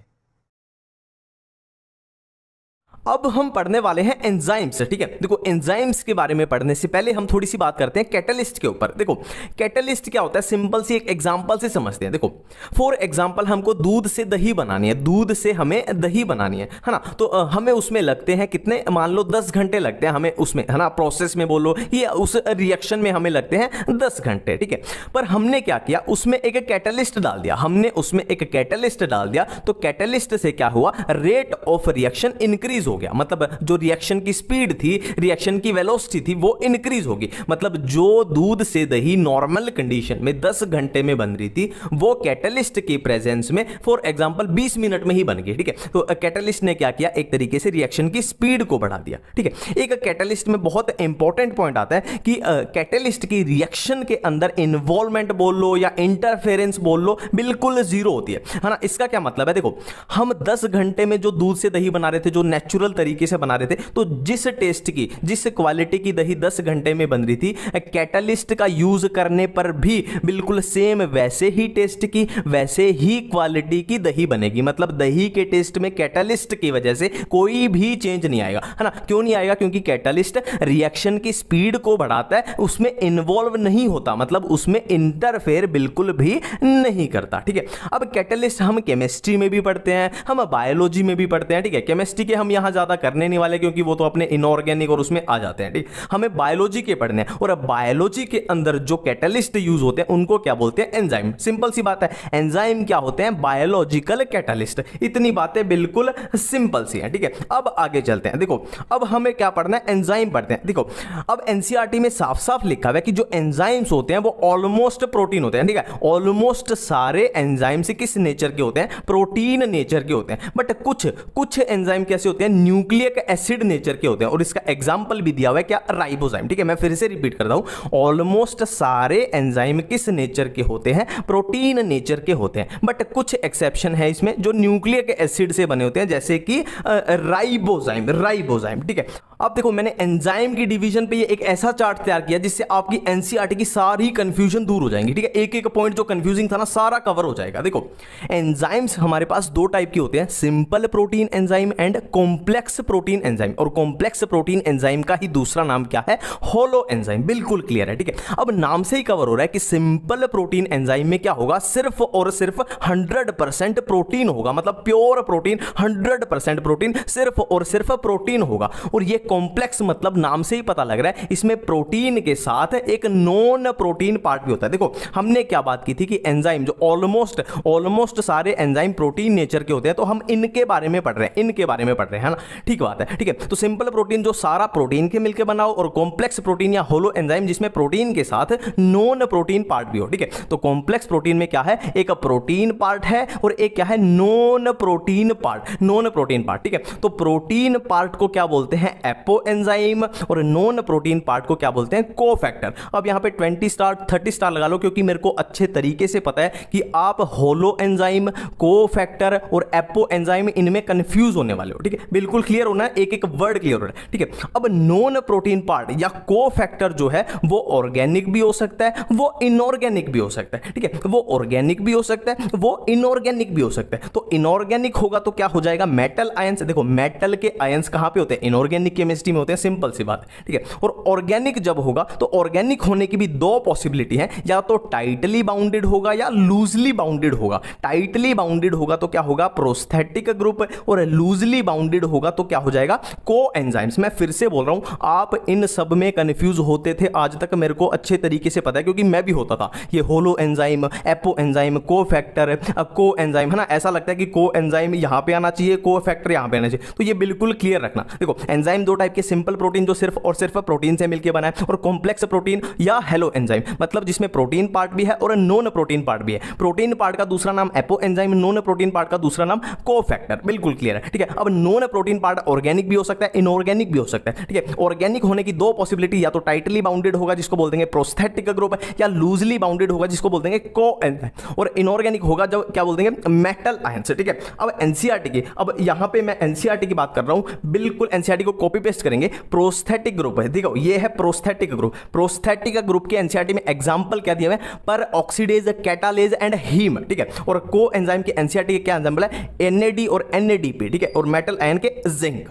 अब हम पढ़ने वाले हैं एंजाइम्स ठीक है देखो एंजाइम्स के बारे में पढ़ने से पहले हम थोड़ी सी बात करते हैं कैटलिस्ट के ऊपर देखो कैटलिस्ट क्या होता है सिंपल सी एक एग्जाम्पल से समझते हैं देखो फॉर एग्जाम्पल हमको दूध से दही बनानी है दूध से हमें दही बनानी है है ना तो हमें उसमें लगते हैं कितने मान लो दस घंटे लगते हैं हमें उसमें है ना प्रोसेस में बोलो या उस रिएक्शन में हमें लगते हैं दस घंटे ठीक है पर हमने क्या किया उसमें एक कैटलिस्ट डाल दिया हमने उसमें एक कैटलिस्ट डाल दिया तो कैटलिस्ट से क्या हुआ रेट ऑफ रिएक्शन इंक्रीज हो गया मतलब जो रिएक्शन की स्पीड थी रिएक्शन की वेलोसिटी थी वो इंक्रीज होगी मतलब जो दूध से दही नॉर्मल कंडीशन में 10 घंटे में बन रही थी वो कैटलिस्ट के प्रेजेंस में फॉर एग्जाम्पल 20 मिनट में ही बन गई ठीक है तो कैटलिस्ट ने क्या किया एक तरीके से रिएक्शन की स्पीड को बढ़ा दिया ठीक है एक कैटलिस्ट में बहुत इंपॉर्टेंट पॉइंट आता है कि कैटलिस्ट की रिएक्शन के अंदर इन्वॉल्वमेंट बोल लो या इंटरफेरेंस बोल लो बिल्कुल जीरो होती है ना इसका क्या मतलब है देखो हम दस घंटे में जो दूध से दही बना रहे थे जो नेचुरल नेचुरल तरीके से बना रहे थे तो जिस टेस्ट की जिस क्वालिटी की दही दस घंटे में बन रही थी कैटलिस्ट का यूज करने पर भी बिल्कुल सेम वैसे ही टेस्ट की वैसे ही क्वालिटी की दही बनेगी मतलब दही के टेस्ट में कैटलिस्ट की वजह से कोई भी चेंज नहीं आएगा है ना क्यों नहीं आएगा क्योंकि कैटलिस्ट रिएक्शन की स्पीड को बढ़ाता है उसमें इन्वॉल्व नहीं होता मतलब उसमें इंटरफेयर बिल्कुल भी नहीं करता ठीक है अब कैटलिस्ट हम केमिस्ट्री में भी पढ़ते हैं हम बायोलॉजी में भी पढ़ते हैं ठीक है केमिस्ट्री के हम यहां यहां ज़्यादा करने नहीं वाले क्योंकि वो तो अपने इनऑर्गेनिक और उसमें आ जाते हैं ठीक हमें बायोलॉजी के पढ़ने हैं और बायोलॉजी के अंदर जो कैटलिस्ट यूज होते हैं उनको क्या बोलते हैं एंजाइम सिंपल सी बात है एंजाइम क्या होते हैं बायोलॉजिकल कैटलिस्ट इतनी बातें बिल्कुल सिंपल सी है ठीक है अब आगे चलते हैं देखो अब हमें क्या पढ़ना है एंजाइम पढ़ते हैं देखो अब एनसीआरटी e में साफ साफ लिखा हुआ है कि जो एंजाइम्स होते हैं वो ऑलमोस्ट प्रोटीन होते हैं ठीक है ऑलमोस्ट सारे एंजाइम्स किस नेचर के होते हैं प्रोटीन नेचर के होते हैं बट कुछ कुछ एंजाइम कैसे होते हैं न्यूक्लियक एसिड नेचर के होते हैं और इसका एग्जाम्पल भी दिया हुआ है क्या राइबोजाइम ठीक है मैं फिर से रिपीट करता हूँ ऑलमोस्ट सारे एंजाइम किस नेचर के होते हैं प्रोटीन नेचर के होते हैं बट कुछ एक्सेप्शन है इसमें जो न्यूक्लियक एसिड से बने होते हैं जैसे कि राइबोजाइम राइबोजाइम ठीक है अब देखो मैंने एंजाइम की डिवीजन पे ये एक ऐसा चार्ट तैयार किया जिससे आपकी एनसीआरटी e की सारी कंफ्यूजन दूर हो जाएंगी ठीक है एक एक पॉइंट जो कंफ्यूजिंग था ना सारा कवर हो जाएगा देखो एंजाइम्स हमारे पास दो टाइप के होते हैं simple protein enzyme and comp complex protein enzyme और कॉम्प्लेक्स प्रोटीन एंजाइम का ही दूसरा नाम क्या है होलो एंजाइम बिल्कुल क्लियर है ठीक है अब नाम से ही कवर हो रहा है कि सिंपल प्रोटीन एंजाइम में क्या होगा सिर्फ और सिर्फ हंड्रेड परसेंट प्रोटीन होगा मतलब pure protein hundred percent protein सिर्फ और सिर्फ प्रोटीन होगा और ये कॉम्प्लेक्स मतलब नाम से ही पता लग रहा है इसमें प्रोटीन के साथ एक नॉन प्रोटीन पार्ट भी होता है देखो हमने क्या बात की थी कि एंजाइम जो ऑलमोस्ट ऑलमोस्ट सारे एंजाइम प्रोटीन नेचर के होते हैं तो हम इनके बारे में पढ़ रहे हैं इनके बारे में पढ़ रहे हैं ना करना ठीक बात है ठीक है तो सिंपल प्रोटीन जो सारा प्रोटीन के मिलकर बनाओ और कॉम्प्लेक्स प्रोटीन या होलो एंजाइम जिसमें प्रोटीन के साथ नॉन प्रोटीन पार्ट भी हो ठीक है तो कॉम्प्लेक्स प्रोटीन में क्या है एक प्रोटीन पार्ट है और एक क्या है non protein part non protein part ठीक है तो प्रोटीन पार्ट को क्या बोलते हैं एपो एंजाइम और नॉन प्रोटीन पार्ट को क्या बोलते हैं कोफैक्टर अब यहां पे ट्वेंटी स्टार थर्टी स्टार लगा लो क्योंकि मेरे को अच्छे तरीके से पता है कि आप होलो एंजाइम को और एपो एंजाइम इनमें कंफ्यूज होने वाले हो ठीक है बिल्कुल क्लियर होना है एक एक वर्ड क्लियर होना है ठीक है अब नॉन प्रोटीन पार्ट या को फैक्टर जो है वो ऑर्गेनिक भी हो सकता है वो इनऑर्गेनिक भी हो सकता है ठीक है वो ऑर्गेनिक भी हो सकता है वो इनऑर्गेनिक भी हो सकता है तो इनऑर्गेनिक होगा तो क्या हो जाएगा मेटल आयंस देखो मेटल के आयंस कहां पे होते हैं इनऑर्गेनिक केमिस्ट्री में होते हैं सिंपल सी बात ठीक है और ऑर्गेनिक जब होगा तो ऑर्गेनिक होने की भी दो पॉसिबिलिटी है या तो टाइटली बाउंडेड होगा या लूजली बाउंडेड होगा टाइटली बाउंडेड होगा तो क्या होगा प्रोस्थेटिक ग्रुप और लूजली बाउंडेड होगा तो क्या हो जाएगा को एंजाइम्स मैं फिर से बोल रहा हूं आप इन सब में कन्फ्यूज होते थे आज तक मेरे को अच्छे तरीके से पता है क्योंकि मैं भी होता था ये holoenzyme apoenzyme cofactor coenzyme है ना ऐसा लगता है कि को एंजाइम यहां पर आना चाहिए को फैक्टर यहां पर आना चाहिए तो ये बिल्कुल क्लियर रखना देखो एंजाइम दो टाइप के सिंपल प्रोटीन जो सिर्फ और सिर्फ प्रोटीन से मिलकर बनाए और कॉम्प्लेक्स प्रोटीन या हेलो एंजाइम मतलब जिसमें प्रोटीन पार्ट भी है और नॉन प्रोटीन पार्ट भी है प्रोटीन पार्ट का दूसरा नाम apoenzyme non protein part का दूसरा नाम को फैक्टर बिल्कुल क्लियर है ठीक है अब non protein protein part organic भी हो सकता है इनऑर्गेनिक भी हो सकता है ठीक है ऑर्गेनिक होने की दो पॉसिबिलिटी या तो टाइटली बाउंडेड होगा जिसको बोल देंगे प्रोस्थेटिक ग्रुप या लूजली बाउंडेड होगा जिसको बोल देंगे को और इनऑर्गेनिक होगा जब क्या बोल देंगे मेटल आयन से ठीक है अब एनसीआरटी की अब यहां पे मैं एनसीआरटी की बात कर रहा हूं बिल्कुल एनसीआरटी को कॉपी पेस्ट करेंगे प्रोस्थेटिक ग्रुप है देखो ये है प्रोस्थेटिक ग्रुप प्रोस्थेटिक ग्रुप के एनसीआरटी में एग्जाम्पल क्या दिया है पर ऑक्सीडेज कैटालेज एंड हीम ठीक है और को एंजाइम के एनसीआरटी के क्या एग्जाम्पल है एनएडी और एनएडीपी ठीक है और मेटल आयन के zinc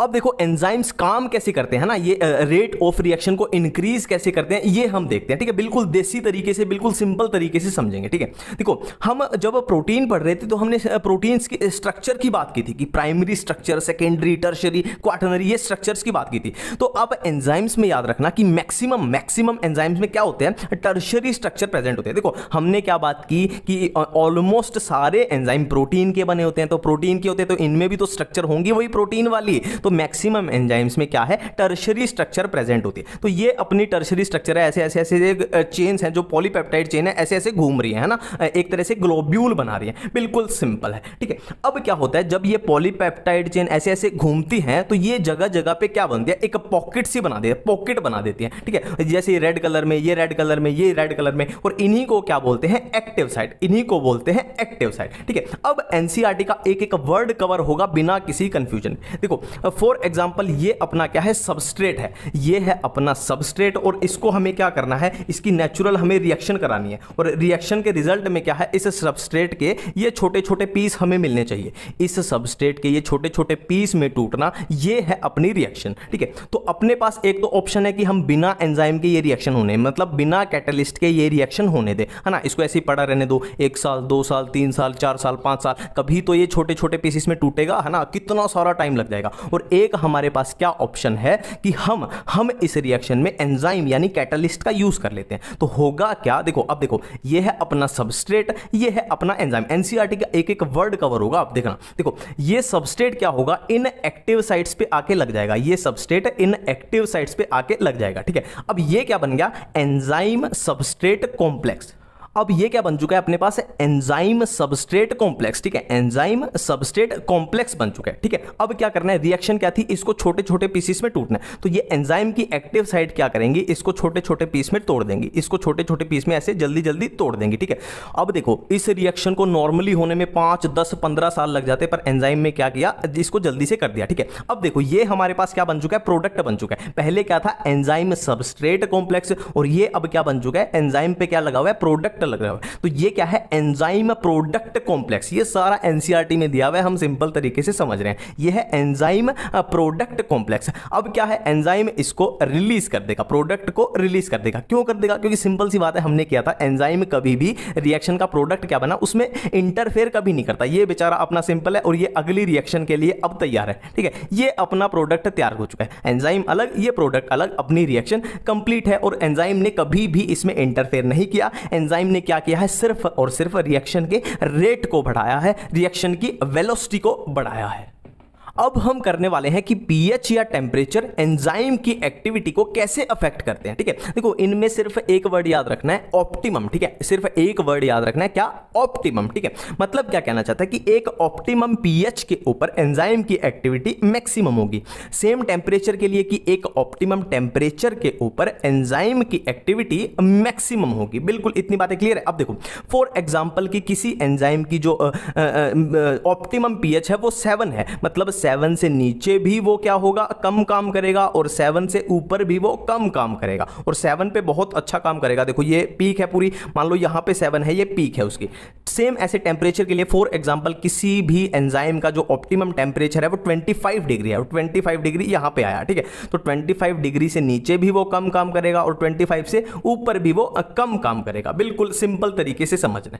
अब देखो एंजाइम्स काम कैसे करते हैं ना ये रेट ऑफ रिएक्शन को इंक्रीज कैसे करते हैं ये हम देखते हैं ठीक है बिल्कुल देसी तरीके से बिल्कुल सिंपल तरीके से समझेंगे ठीक है देखो हम जब प्रोटीन पढ़ रहे थे तो हमने प्रोटीन्स की स्ट्रक्चर की बात की थी कि primary structure secondary tertiary quaternary ये स्ट्रक्चर्स की बात की थी तो अब एंजाइम्स में याद रखना कि मैक्सिमम मैक्सिमम एंजाइम्स में क्या होते हैं टर्शरी स्ट्रक्चर प्रेजेंट होते हैं देखो हमने क्या बात की कि ऑलमोस्ट सारे एंजाइम प्रोटीन के बने होते हैं तो प्रोटीन के होते हैं तो इनमें भी तो स्ट्रक्चर होंगी वही प्रोटीन वाली तो तो मैक्सिमम एंजाइम्स में क्या है टर्शरी स्ट्रक्चर प्रेजेंट होती है तो ये अपनी टर्शरी स्ट्रक्चर है ऐसे ऐसे ऐसे चेन्स हैं जो पॉलीपेप्टाइड चेन है ऐसे ऐसे घूम रही है ना एक तरह से ग्लोब्यूल बना रही है बिल्कुल सिंपल है ठीक है अब क्या होता है जब ये पॉलीपेप्टाइड चेन ऐसे ऐसे घूमती हैं तो ये जगह जगह पे क्या बनती है एक पॉकेट सी बना देती है पॉकेट बना देती है ठीक है जैसे रेड कलर में ये रेड कलर में ये रेड कलर में और इन्हीं को क्या बोलते हैं एक्टिव साइड इन्हीं को बोलते हैं एक्टिव साइड ठीक है अब एनसीआरटी e का एक एक वर्ड कवर होगा बिना किसी कंफ्यूजन देखो फॉर एग्जाम्पल ये अपना क्या है सबस्ट्रेट है ये है अपना सबस्ट्रेट और इसको हमें क्या करना है इसकी नेचुरल हमें रिएक्शन करानी है और रिएक्शन के रिजल्ट में क्या है इस सबस्ट्रेट के ये छोटे छोटे पीस हमें मिलने चाहिए इस सबस्ट्रेट के ये छोटे छोटे पीस में टूटना ये है अपनी रिएक्शन ठीक है तो अपने पास एक तो ऑप्शन है कि हम बिना एंजाइम के ये रिएक्शन होने मतलब बिना कैटलिस्ट के ये रिएक्शन होने दे है ना इसको ऐसे ही पड़ा रहने दो एक साल दो साल तीन साल चार साल पाँच साल कभी तो ये छोटे छोटे पीसिस में टूटेगा है ना कितना सारा टाइम लग जाएगा और एक हमारे पास क्या ऑप्शन है कि हम हम इस रिएक्शन में एंजाइम यानी कैटलिस्ट का यूज़ कर लेते हैं तो होगा क्या देखो अब देखो यह है अपना सबस्ट्रेट यह है अपना एंजाइम एनसीआरटी e का एक एक वर्ड कवर होगा आप देखना देखो ये सबस्ट्रेट क्या होगा इन एक्टिव साइट्स पे आके लग जाएगा ये सबस्ट्रेट इन एक्टिव साइट्स पे आके लग जाएगा ठीक है अब ये क्या बन गया एंजाइम सबस्ट्रेट कॉम्प्लेक्स अब ये क्या बन चुका है अपने पास एंजाइम सबस्ट्रेट कॉम्प्लेक्स ठीक है एंजाइम सबस्ट्रेट कॉम्प्लेक्स बन चुका है ठीक है अब क्या करना है रिएक्शन क्या थी इसको छोटे छोटे पीसीस में टूटना है तो ये एंजाइम की एक्टिव साइड क्या करेंगी इसको छोटे छोटे पीस में तोड़ देंगी इसको छोटे छोटे पीस में ऐसे जल्दी जल्दी तोड़ देंगी ठीक है अब देखो इस रिएक्शन को नॉर्मली होने में पांच दस पंद्रह साल लग जाते पर एंजाइम में क्या किया इसको जल्दी से कर दिया ठीक है अब देखो ये हमारे पास क्या बन चुका है प्रोडक्ट बन चुका है पहले क्या था एंजाइम सबस्ट्रेट कॉम्प्लेक्स और ये अब क्या बन चुका है एंजाइम पे क्या लगा हुआ है प्रोडक्ट लग रहा है तो ये क्या है एंजाइम प्रोडक्ट कॉम्प्लेक्स ये सारा एनसीईआरटी e में दिया हुआ है हम सिंपल तरीके से समझ रहे हैं ये है एंजाइम प्रोडक्ट कॉम्प्लेक्स अब क्या है एंजाइम इसको रिलीज कर देगा प्रोडक्ट को रिलीज कर देगा क्यों कर देगा क्योंकि सिंपल सी बात है हमने किया था एंजाइम कभी भी रिएक्शन का प्रोडक्ट क्या बना उसमें इंटरफेयर कभी नहीं करता ये बेचारा अपना सिंपल है और ये अगली रिएक्शन के लिए अब तैयार है ठीक है ये अपना प्रोडक्ट तैयार हो चुका है एंजाइम अलग ये प्रोडक्ट अलग अपनी रिएक्शन कंप्लीट है और एंजाइम ने कभी भी इसमें इंटरफेयर नहीं किया एंजाइम ने ने क्या किया है सिर्फ और सिर्फ रिएक्शन के रेट को बढ़ाया है रिएक्शन की वेलोसिटी को बढ़ाया है अब हम करने वाले हैं कि पीएच या टेम्परेचर एंजाइम की एक्टिविटी को कैसे अफेक्ट करते हैं ठीक है देखो इनमें सिर्फ एक वर्ड याद रखना है ऑप्टिमम ठीक है सिर्फ एक वर्ड याद रखना है क्या ऑप्टिमम ठीक है मतलब क्या कहना चाहता है कि एक ऑप्टिमम पीएच के ऊपर एंजाइम की एक्टिविटी मैक्सिमम होगी सेम टेम्परेचर के लिए कि एक ऑप्टिमम टेम्परेचर के ऊपर एंजाइम की एक्टिविटी मैक्सिमम होगी बिल्कुल इतनी बातें क्लियर है अब देखो फॉर एग्जाम्पल की किसी एंजाइम की जो ऑप्टिमम पीएच है वो सेवन है मतलब 7 सेवन से नीचे भी वो क्या होगा कम काम करेगा और सेवन से ऊपर भी वो कम काम करेगा और सेवन पे बहुत अच्छा काम करेगा देखो ये पीक है पूरी मान लो यहाँ पे सेवन है ये पीक है उसकी सेम ऐसे टेम्परेचर के लिए फॉर एग्जाम्पल किसी भी एंजाइम का जो ऑप्टिमम टेम्परेचर है वो 25 डिग्री है ट्वेंटी फाइव डिग्री यहाँ पे आया ठीक है तो फाइव डिग्री से नीचे भी वो कम काम करेगा और फाइव से ऊपर भी वो कम काम करेगा बिल्कुल सिंपल तरीके से समझना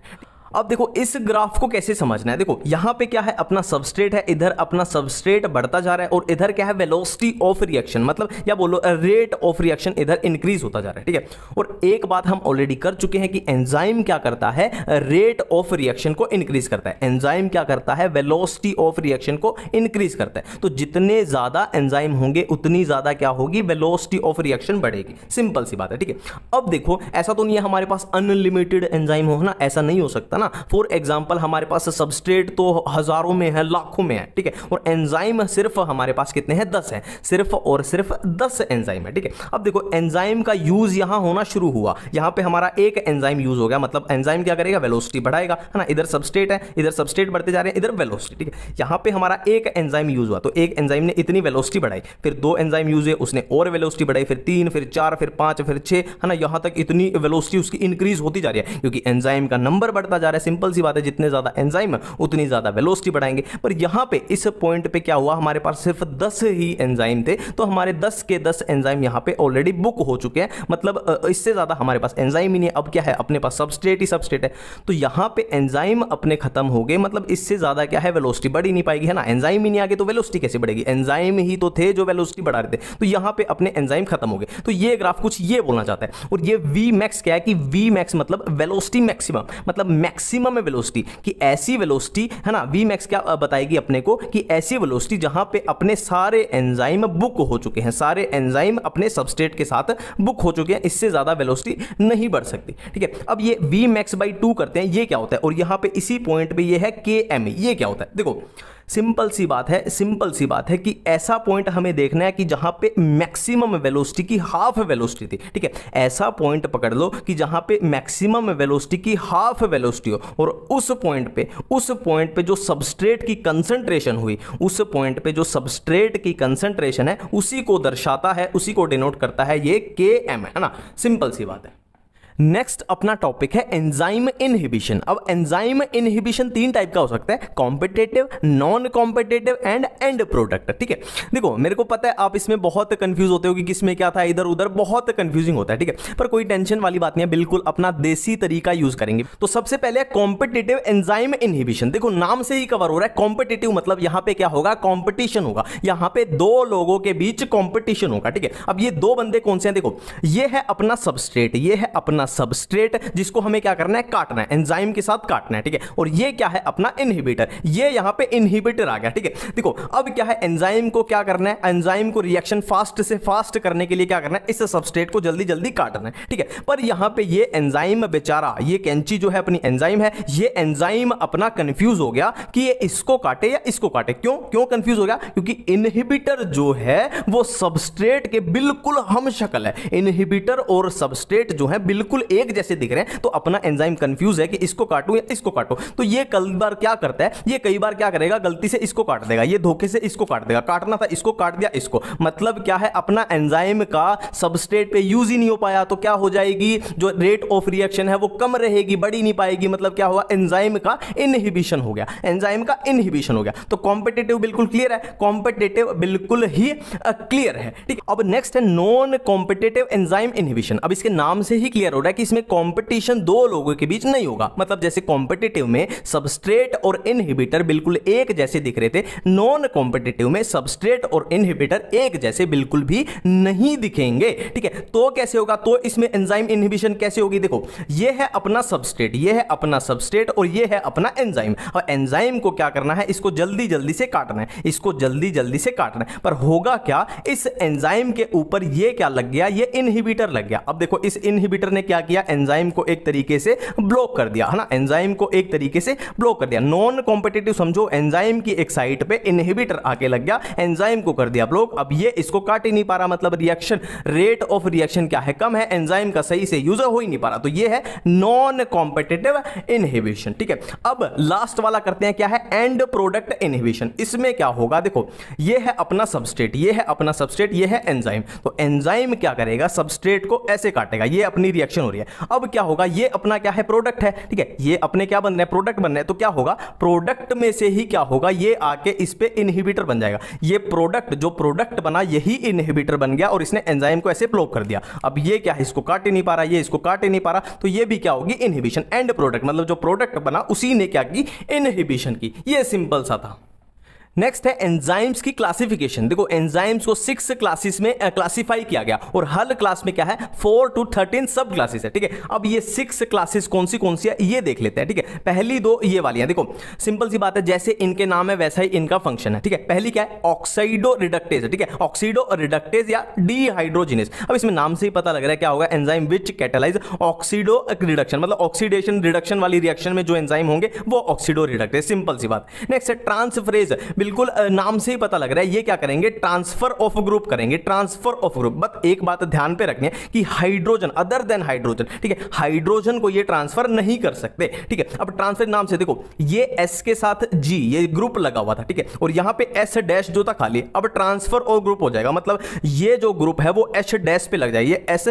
अब देखो इस ग्राफ को कैसे समझना है देखो यहाँ पे क्या है अपना सबस्ट्रेट है इधर अपना सबस्ट्रेट रेट बढ़ता जा रहा है और इधर क्या है वेलोसिटी ऑफ रिएक्शन मतलब या बोलो रेट ऑफ रिएक्शन इधर इंक्रीज होता जा रहा है ठीक है और एक बात हम ऑलरेडी कर चुके हैं कि एंजाइम क्या करता है रेट ऑफ रिएक्शन को इंक्रीज करता है एंजाइम क्या करता है वेलोसिटी ऑफ रिएक्शन को इंक्रीज करता है तो जितने ज्यादा एंजाइम होंगे उतनी ज्यादा क्या होगी वेलोसिटी ऑफ रिएक्शन बढ़ेगी सिंपल सी बात है ठीक है अब देखो ऐसा तो नहीं है हमारे पास अनलिमिटेड एंजाइम हो ना ऐसा नहीं हो सकता ना फॉर एग्जाम्पल हमारे पास सबस्ट्रेट तो हजारों में है लाखों में है ठीक है और एंजाइम एंजाइम सिर्फ हमारे पास कितने हैं दस हैं सिर्फ और सिर्फ दस एंजाइम है ठीक है अब देखो एंजाइम का यूज़ यहां होना शुरू हुआ यहां पे हमारा एक एंजाइम यूज़ हो गया मतलब एंजाइम क्या करेगा वेलोसिटी बढ़ाएगा है ना इधर सबस्टेट है इधर सबस्टेट बढ़ते जा रहे हैं इधर वेलोसिटी ठीक है यहां पे हमारा एक एंजाइम यूज़ हुआ तो एक एंजाइम ने इतनी वेलोसिटी बढ़ाई फिर दो एंजाइम यूज़ है उसने और वेलोसिटी बढ़ाई फिर तीन फिर चार फिर पांच फिर छह है ना यहां तक इतनी वेलोसिटी उसकी इंक्रीज़ होती जा रही है क्योंकि एंजाइम का नंबर बढ़ता जा रहा है सिंपल सी बात है जितने ज़्यादा एंजाइम है उतनी ज़्यादा वेलोसिटी बढ़ाएंगे पर यहां पे इस पॉइंट पॉइंट पे क्या हुआ हमारे पास सिर्फ दस ही एंजाइम थे तो हमारे दस के दस एंजाइम यहाँ पे ऑलरेडी बुक हो चुके हैं मतलब इससे ज़्यादा हमारे पास एंजाइम ही नहीं अब क्या है अपने पास सबस्टेट ही सबस्टेट है तो यहाँ पे एंजाइम अपने खत्म हो गए मतलब इससे ज़्यादा क्या है वेलोसिटी बढ़ ही नहीं पाएगी है ना एंजाइम ही नहीं आगे तो वेलोसिटी कैसे बढ़ेगी एंजाइम ही तो थे जो वेलोसिटी बढ़ा रहे थे तो यहाँ पे अपने एंजाइम खत्म हो गए तो ये ग्राफ कुछ ये बोलना चाहता है और ये वी मैक्स क्या है कि वी मैक्स मतलब वेलोसिटी मैक्सिमम मतलब मैक्सिमम है वेलोसिटी कि ऐसी वेलोसिटी है ना वी मैक्स क्या बताएगी अपने को कि ऐसी ये वेलोसिटी जहां पे अपने सारे एंजाइम बुक हो चुके हैं सारे एंजाइम अपने सबस्टेट के साथ बुक हो चुके हैं इससे ज़्यादा वेलोसिटी नहीं बढ़ सकती ठीक है अब ये वी मैक्स बाई टू करते हैं ये क्या होता है और यहां पे इसी पॉइंट पे ये है के एम ये क्या होता है देखो सिंपल सी बात है सिंपल सी बात है कि ऐसा पॉइंट हमें देखना है कि जहां पे मैक्सिमम वेलोसिटी की हाफ वेलोसिटी थी ठीक है ऐसा पॉइंट पकड़ लो कि जहां पे मैक्सिमम वेलोसिटी की हाफ वेलोसिटी हो और उस पॉइंट पे उस पॉइंट पे जो सबस्ट्रेट की कंसंट्रेशन हुई उस पॉइंट पे जो सबस्ट्रेट की कंसंट्रेशन है उसी को दर्शाता है उसी को डिनोट करता है ये के एम है ना सिंपल सी बात है नेक्स्ट अपना टॉपिक है एंजाइम इनहिबिशन अब एंजाइम इनहिबिशन तीन टाइप का हो सकता है competitive non competitive and end product ठीक है देखो मेरे को पता है आप इसमें बहुत कंफ्यूज होते हो कि किसमें क्या था इधर उधर बहुत कंफ्यूजिंग होता है ठीक है पर कोई टेंशन वाली बात नहीं है बिल्कुल अपना देसी तरीका यूज करेंगे तो सबसे पहले कॉम्पिटेटिव एंजाइम इनहिबिशन देखो नाम से ही कवर हो रहा है कॉम्पिटेटिव मतलब यहां पर क्या होगा कॉम्पिटिशन होगा यहां पर दो लोगों के बीच कॉम्पिटिशन होगा ठीक है अब ये दो बंदे कौन से हैं देखो ये है अपना सबस्ट्रेट ये है अपना अपना सबस्ट्रेट जिसको हमें क्या करना है काटना है एंजाइम के साथ काटना है ठीक है और ये क्या है अपना इनहिबिटर ये यहां पे इनहिबिटर आ गया ठीक है देखो अब क्या है एंजाइम को क्या करना है एंजाइम को रिएक्शन फास्ट से फास्ट करने के लिए क्या करना है इस सबस्ट्रेट को जल्दी जल्दी काटना है ठीक है पर यहां पर यह एंजाइम बेचारा ये कैंची जो है अपनी एंजाइम है ये एंजाइम अपना कंफ्यूज हो गया कि ये इसको काटे या इसको काटे क्यों क्यों कंफ्यूज हो गया क्योंकि इनहिबिटर जो है वो सबस्ट्रेट के बिल्कुल हम शक्ल है इनहिबिटर और सबस्ट्रेट जो है बिल्कुल बिल्कुल एक जैसे दिख रहे हैं तो अपना एंजाइम कंफ्यूज है कि इसको काटूं या इसको काटो तो ये कल बार क्या करता है ये कई बार क्या करेगा गलती से इसको काट देगा ये धोखे से इसको काट देगा काटना था इसको काट दिया इसको मतलब क्या है अपना एंजाइम का सबस्टेट पे यूज ही नहीं हो पाया तो क्या हो जाएगी जो रेट ऑफ रिएक्शन है वो कम रहेगी बढ़ी नहीं पाएगी मतलब क्या हुआ एंजाइम का इनहिबिशन हो गया एंजाइम का इनहिबिशन हो गया तो कॉम्पिटेटिव बिल्कुल क्लियर है कॉम्पिटेटिव बिल्कुल ही क्लियर है ठीक अब नेक्स्ट है नॉन कॉम्पिटेटिव एंजाइम इनहिबिशन अब इसके नाम से ही क्लियर हो रहा है रहा है कि इसमें कॉम्पिटिशन दो लोगों के बीच नहीं होगा मतलब जैसे कॉम्पिटिटिव में सबस्ट्रेट और इनहिबिटर बिल्कुल एक जैसे दिख रहे थे नॉन कॉम्पिटिटिव में सबस्ट्रेट और इनहिबिटर एक जैसे बिल्कुल भी नहीं दिखेंगे ठीक है तो कैसे होगा तो इसमें एंजाइम इनहिबिशन कैसे होगी देखो ये है अपना सबस्ट्रेट ये है अपना सबस्ट्रेट और ये है अपना एंजाइम और एंजाइम को क्या करना है इसको जल्दी जल्दी से काटना है इसको जल्दी जल्दी से काटना है पर होगा क्या इस एंजाइम के ऊपर ये क्या लग गया ये इनहिबिटर लग गया अब देखो इस इनहिबिटर ने क्या क्या किया एंजाइम को एक तरीके से ब्लॉक कर दिया है ना एंजाइम को एक तरीके से ब्लॉक कर दिया नॉन कॉम्पिटेटिव समझो एंजाइम की एक साइट पर इनहिबिटर आके लग गया एंजाइम को कर दिया ब्लॉक अब ये इसको काट ही नहीं पा रहा मतलब रिएक्शन रेट ऑफ रिएक्शन क्या है कम है एंजाइम का सही से यूज हो ही नहीं पा रहा तो ये है नॉन कॉम्पिटेटिव इनहिबिशन ठीक है अब लास्ट वाला करते हैं क्या है एंड प्रोडक्ट इनहिबिशन इसमें क्या होगा देखो ये है अपना सबस्टेट ये है अपना सबस्टेट ये है एंजाइम तो एंजाइम क्या करेगा सबस्टेट को ऐसे काटेगा ये अपनी रिएक्शन प्रोडक्शन हो रही है अब क्या होगा ये अपना क्या है प्रोडक्ट है ठीक है ये अपने क्या बन रहे हैं प्रोडक्ट बन रहे हैं तो क्या होगा प्रोडक्ट में से ही क्या होगा ये आके इस पर इनहिबिटर बन जाएगा ये प्रोडक्ट जो प्रोडक्ट बना यही इनहिबिटर बन गया और इसने एंजाइम को ऐसे ब्लॉक कर दिया अब ये क्या है इसको काट ही नहीं पा रहा ये इसको काट ही नहीं पा रहा तो ये भी क्या होगी इनहिबिशन एंड प्रोडक्ट मतलब जो प्रोडक्ट बना उसी ने क्या की इनहिबिशन की ये सिंपल सा था नेक्स्ट है एंजाइम्स की क्लासिफिकेशन देखो एंजाइम्स को सिक्स क्लासेस में क्लासिफाई किया गया और हर क्लास में क्या है four to thirteen subclasses है ठीक है अब ये सिक्स क्लासेस कौन सी कौन सी है ये देख लेते हैं ठीक है पहली दो ये वाली है देखो सिंपल सी बात है जैसे इनके नाम है वैसा ही इनका फंक्शन है ठीक है पहली क्या है ऑक्साइडो रिडक्टेज ठीक है ऑक्सीडो रिडक्टेज या डीहाइड्रोजिनेस अब इसमें नाम से ही पता लग रहा है क्या होगा enzyme which catalyse oxido reduction मतलब ऑक्सीडेशन रिडक्शन वाली रिएक्शन में जो एंजाइम होंगे वो ऑक्सीडो रिडक्टेज सिंपल सी बात नेक्स्ट है ट्रांसफ्रेज बिल्कुल नाम से ही पता लग रहा है ये क्या करेंगे ट्रांसफर ऑफ ग्रुप करेंगे ट्रांसफर ऑफ ग्रुप बट एक बात ध्यान पे रखनी है कि हाइड्रोजन अदर देन हाइड्रोजन ठीक है हाइड्रोजन को ये ट्रांसफर नहीं कर सकते ठीक है अब ट्रांसफर नाम से देखो ये एस के साथ जी ये ग्रुप लगा हुआ था ठीक है और यहां पर एस डैश जो था खाली अब ट्रांसफर और ग्रुप हो जाएगा मतलब ये जो ग्रुप है वो एच डैश पे लग जाएगी एस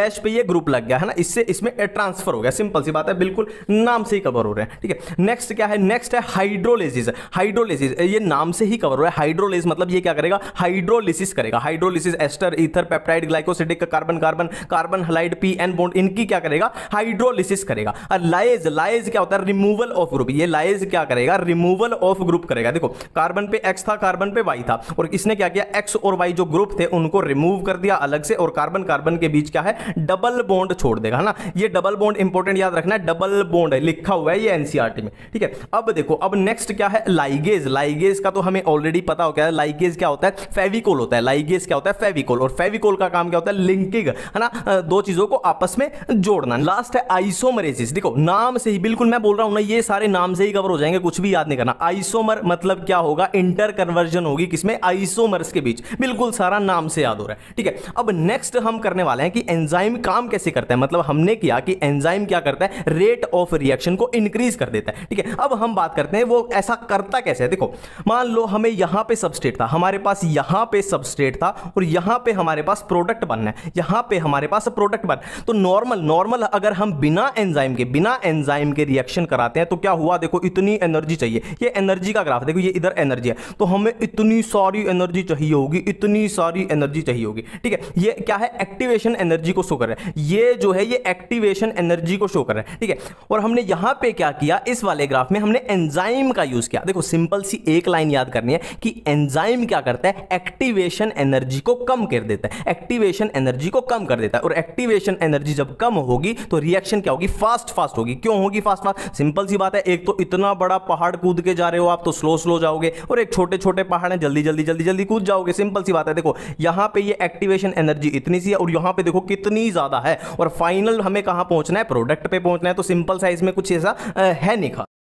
डैश पे ये ग्रुप लग गया है ना इससे इसमें ट्रांसफर हो गया सिंपल सी बात है बिल्कुल नाम से ही कवर हो रहे हैं ठीक है नेक्स्ट क्या है नेक्स्ट है हाइड्रोलेसिस हाइड्रोलेसिस ये नाम नाम से ही कवर हुआ है हाइड्रोलिस मतलब ये क्या करेगा हाइड्रोलिसिस करेगा hydrolysis ester ether peptide glycosidic carbon carbon carbon halide P N bond इनकी क्या करेगा हाइड्रोलिसिस करेगा और लाइज लाइज क्या होता है रिमूवल ऑफ ग्रुप ये लाइज क्या करेगा रिमूवल ऑफ ग्रुप करेगा देखो कार्बन पे एक्स था कार्बन पे वाई था और इसने क्या किया एक्स और वाई जो ग्रुप थे उनको रिमूव कर दिया अलग से और कार्बन कार्बन के बीच क्या है डबल बॉन्ड छोड़ देगा है ना ये डबल बॉन्ड इंपॉर्टेंट याद रखना है डबल बॉन्ड है लिखा हुआ है ये एनसीआरटी e में ठीक है अब देखो अब नेक्स्ट क्या है लाइगेज लाइगेज का तो हमें ऑलरेडी पता हो क्या है लाइगेज क्या होता है फेविकोल होता है लाइगेज क्या होता है फेविकोल और फेविकोल का काम क्या होता है लिंकिंग है ना दो चीज़ों को आपस में जोड़ना लास्ट है आइसोमरेसिस देखो नाम से ही बिल्कुल मैं बोल रहा हूं ना ये सारे नाम से ही कवर हो जाएंगे कुछ भी याद नहीं करना आइसोमर मतलब क्या होगा इंटर कन्वर्जन होगी किसमें आइसोमर्स के बीच बिल्कुल सारा नाम से याद हो रहा है ठीक है अब नेक्स्ट हम करने वाले हैं कि एंजाइम काम कैसे करता है मतलब हमने किया कि एंजाइम क्या करता है रेट ऑफ रिएक्शन को इंक्रीज कर देता है ठीक है अब हम बात करते हैं वो ऐसा करता कैसे है देखो मान लो हमें यहां पे सबस्टेट था हमारे पास यहां पे सबस्टेट था और यहां पे हमारे पास प्रोडक्ट बनना है यहां पे हमारे पास प्रोडक्ट बन तो नॉर्मल नॉर्मल अगर हम बिना एंजाइम के बिना एंजाइम के रिएक्शन कराते हैं तो क्या हुआ देखो इतनी एनर्जी चाहिए ये एनर्जी का ग्राफ देखो ये इधर एनर्जी है तो हमें इतनी सारी एनर्जी चाहिए होगी इतनी सारी एनर्जी चाहिए होगी ठीक है ये क्या है एक्टिवेशन एनर्जी को शो कर रहा है ये जो है ये एक्टिवेशन एनर्जी को शो कर रहा है ठीक है और हमने यहां पे क्या किया इस वाले ग्राफ में हमने एंजाइम का यूज किया देखो सिंपल सी एक लाइन लाइन याद करनी है कि एंजाइम क्या करता है एक्टिवेशन एनर्जी को कम कर देता है एक्टिवेशन एनर्जी को कम कर देता है और एक्टिवेशन एनर्जी जब कम होगी तो रिएक्शन क्या होगी फास्ट फास्ट होगी क्यों होगी फास्ट फास्ट सिंपल सी बात है एक तो इतना बड़ा पहाड़ कूद के जा रहे हो आप तो स्लो स्लो जाओगे और एक छोटे छोटे पहाड़ है जल्दी जल्दी जल्दी जल्दी कूद जाओगे सिंपल सी बात है देखो यहां पर एक्टिवेशन एनर्जी इतनी सी है और यहां पर देखो कितनी ज़्यादा है और फाइनल हमें कहां पहुंचना है प्रोडक्ट पे पहुंचना है तो सिंपल सा इसमें कुछ ऐसा है नहीं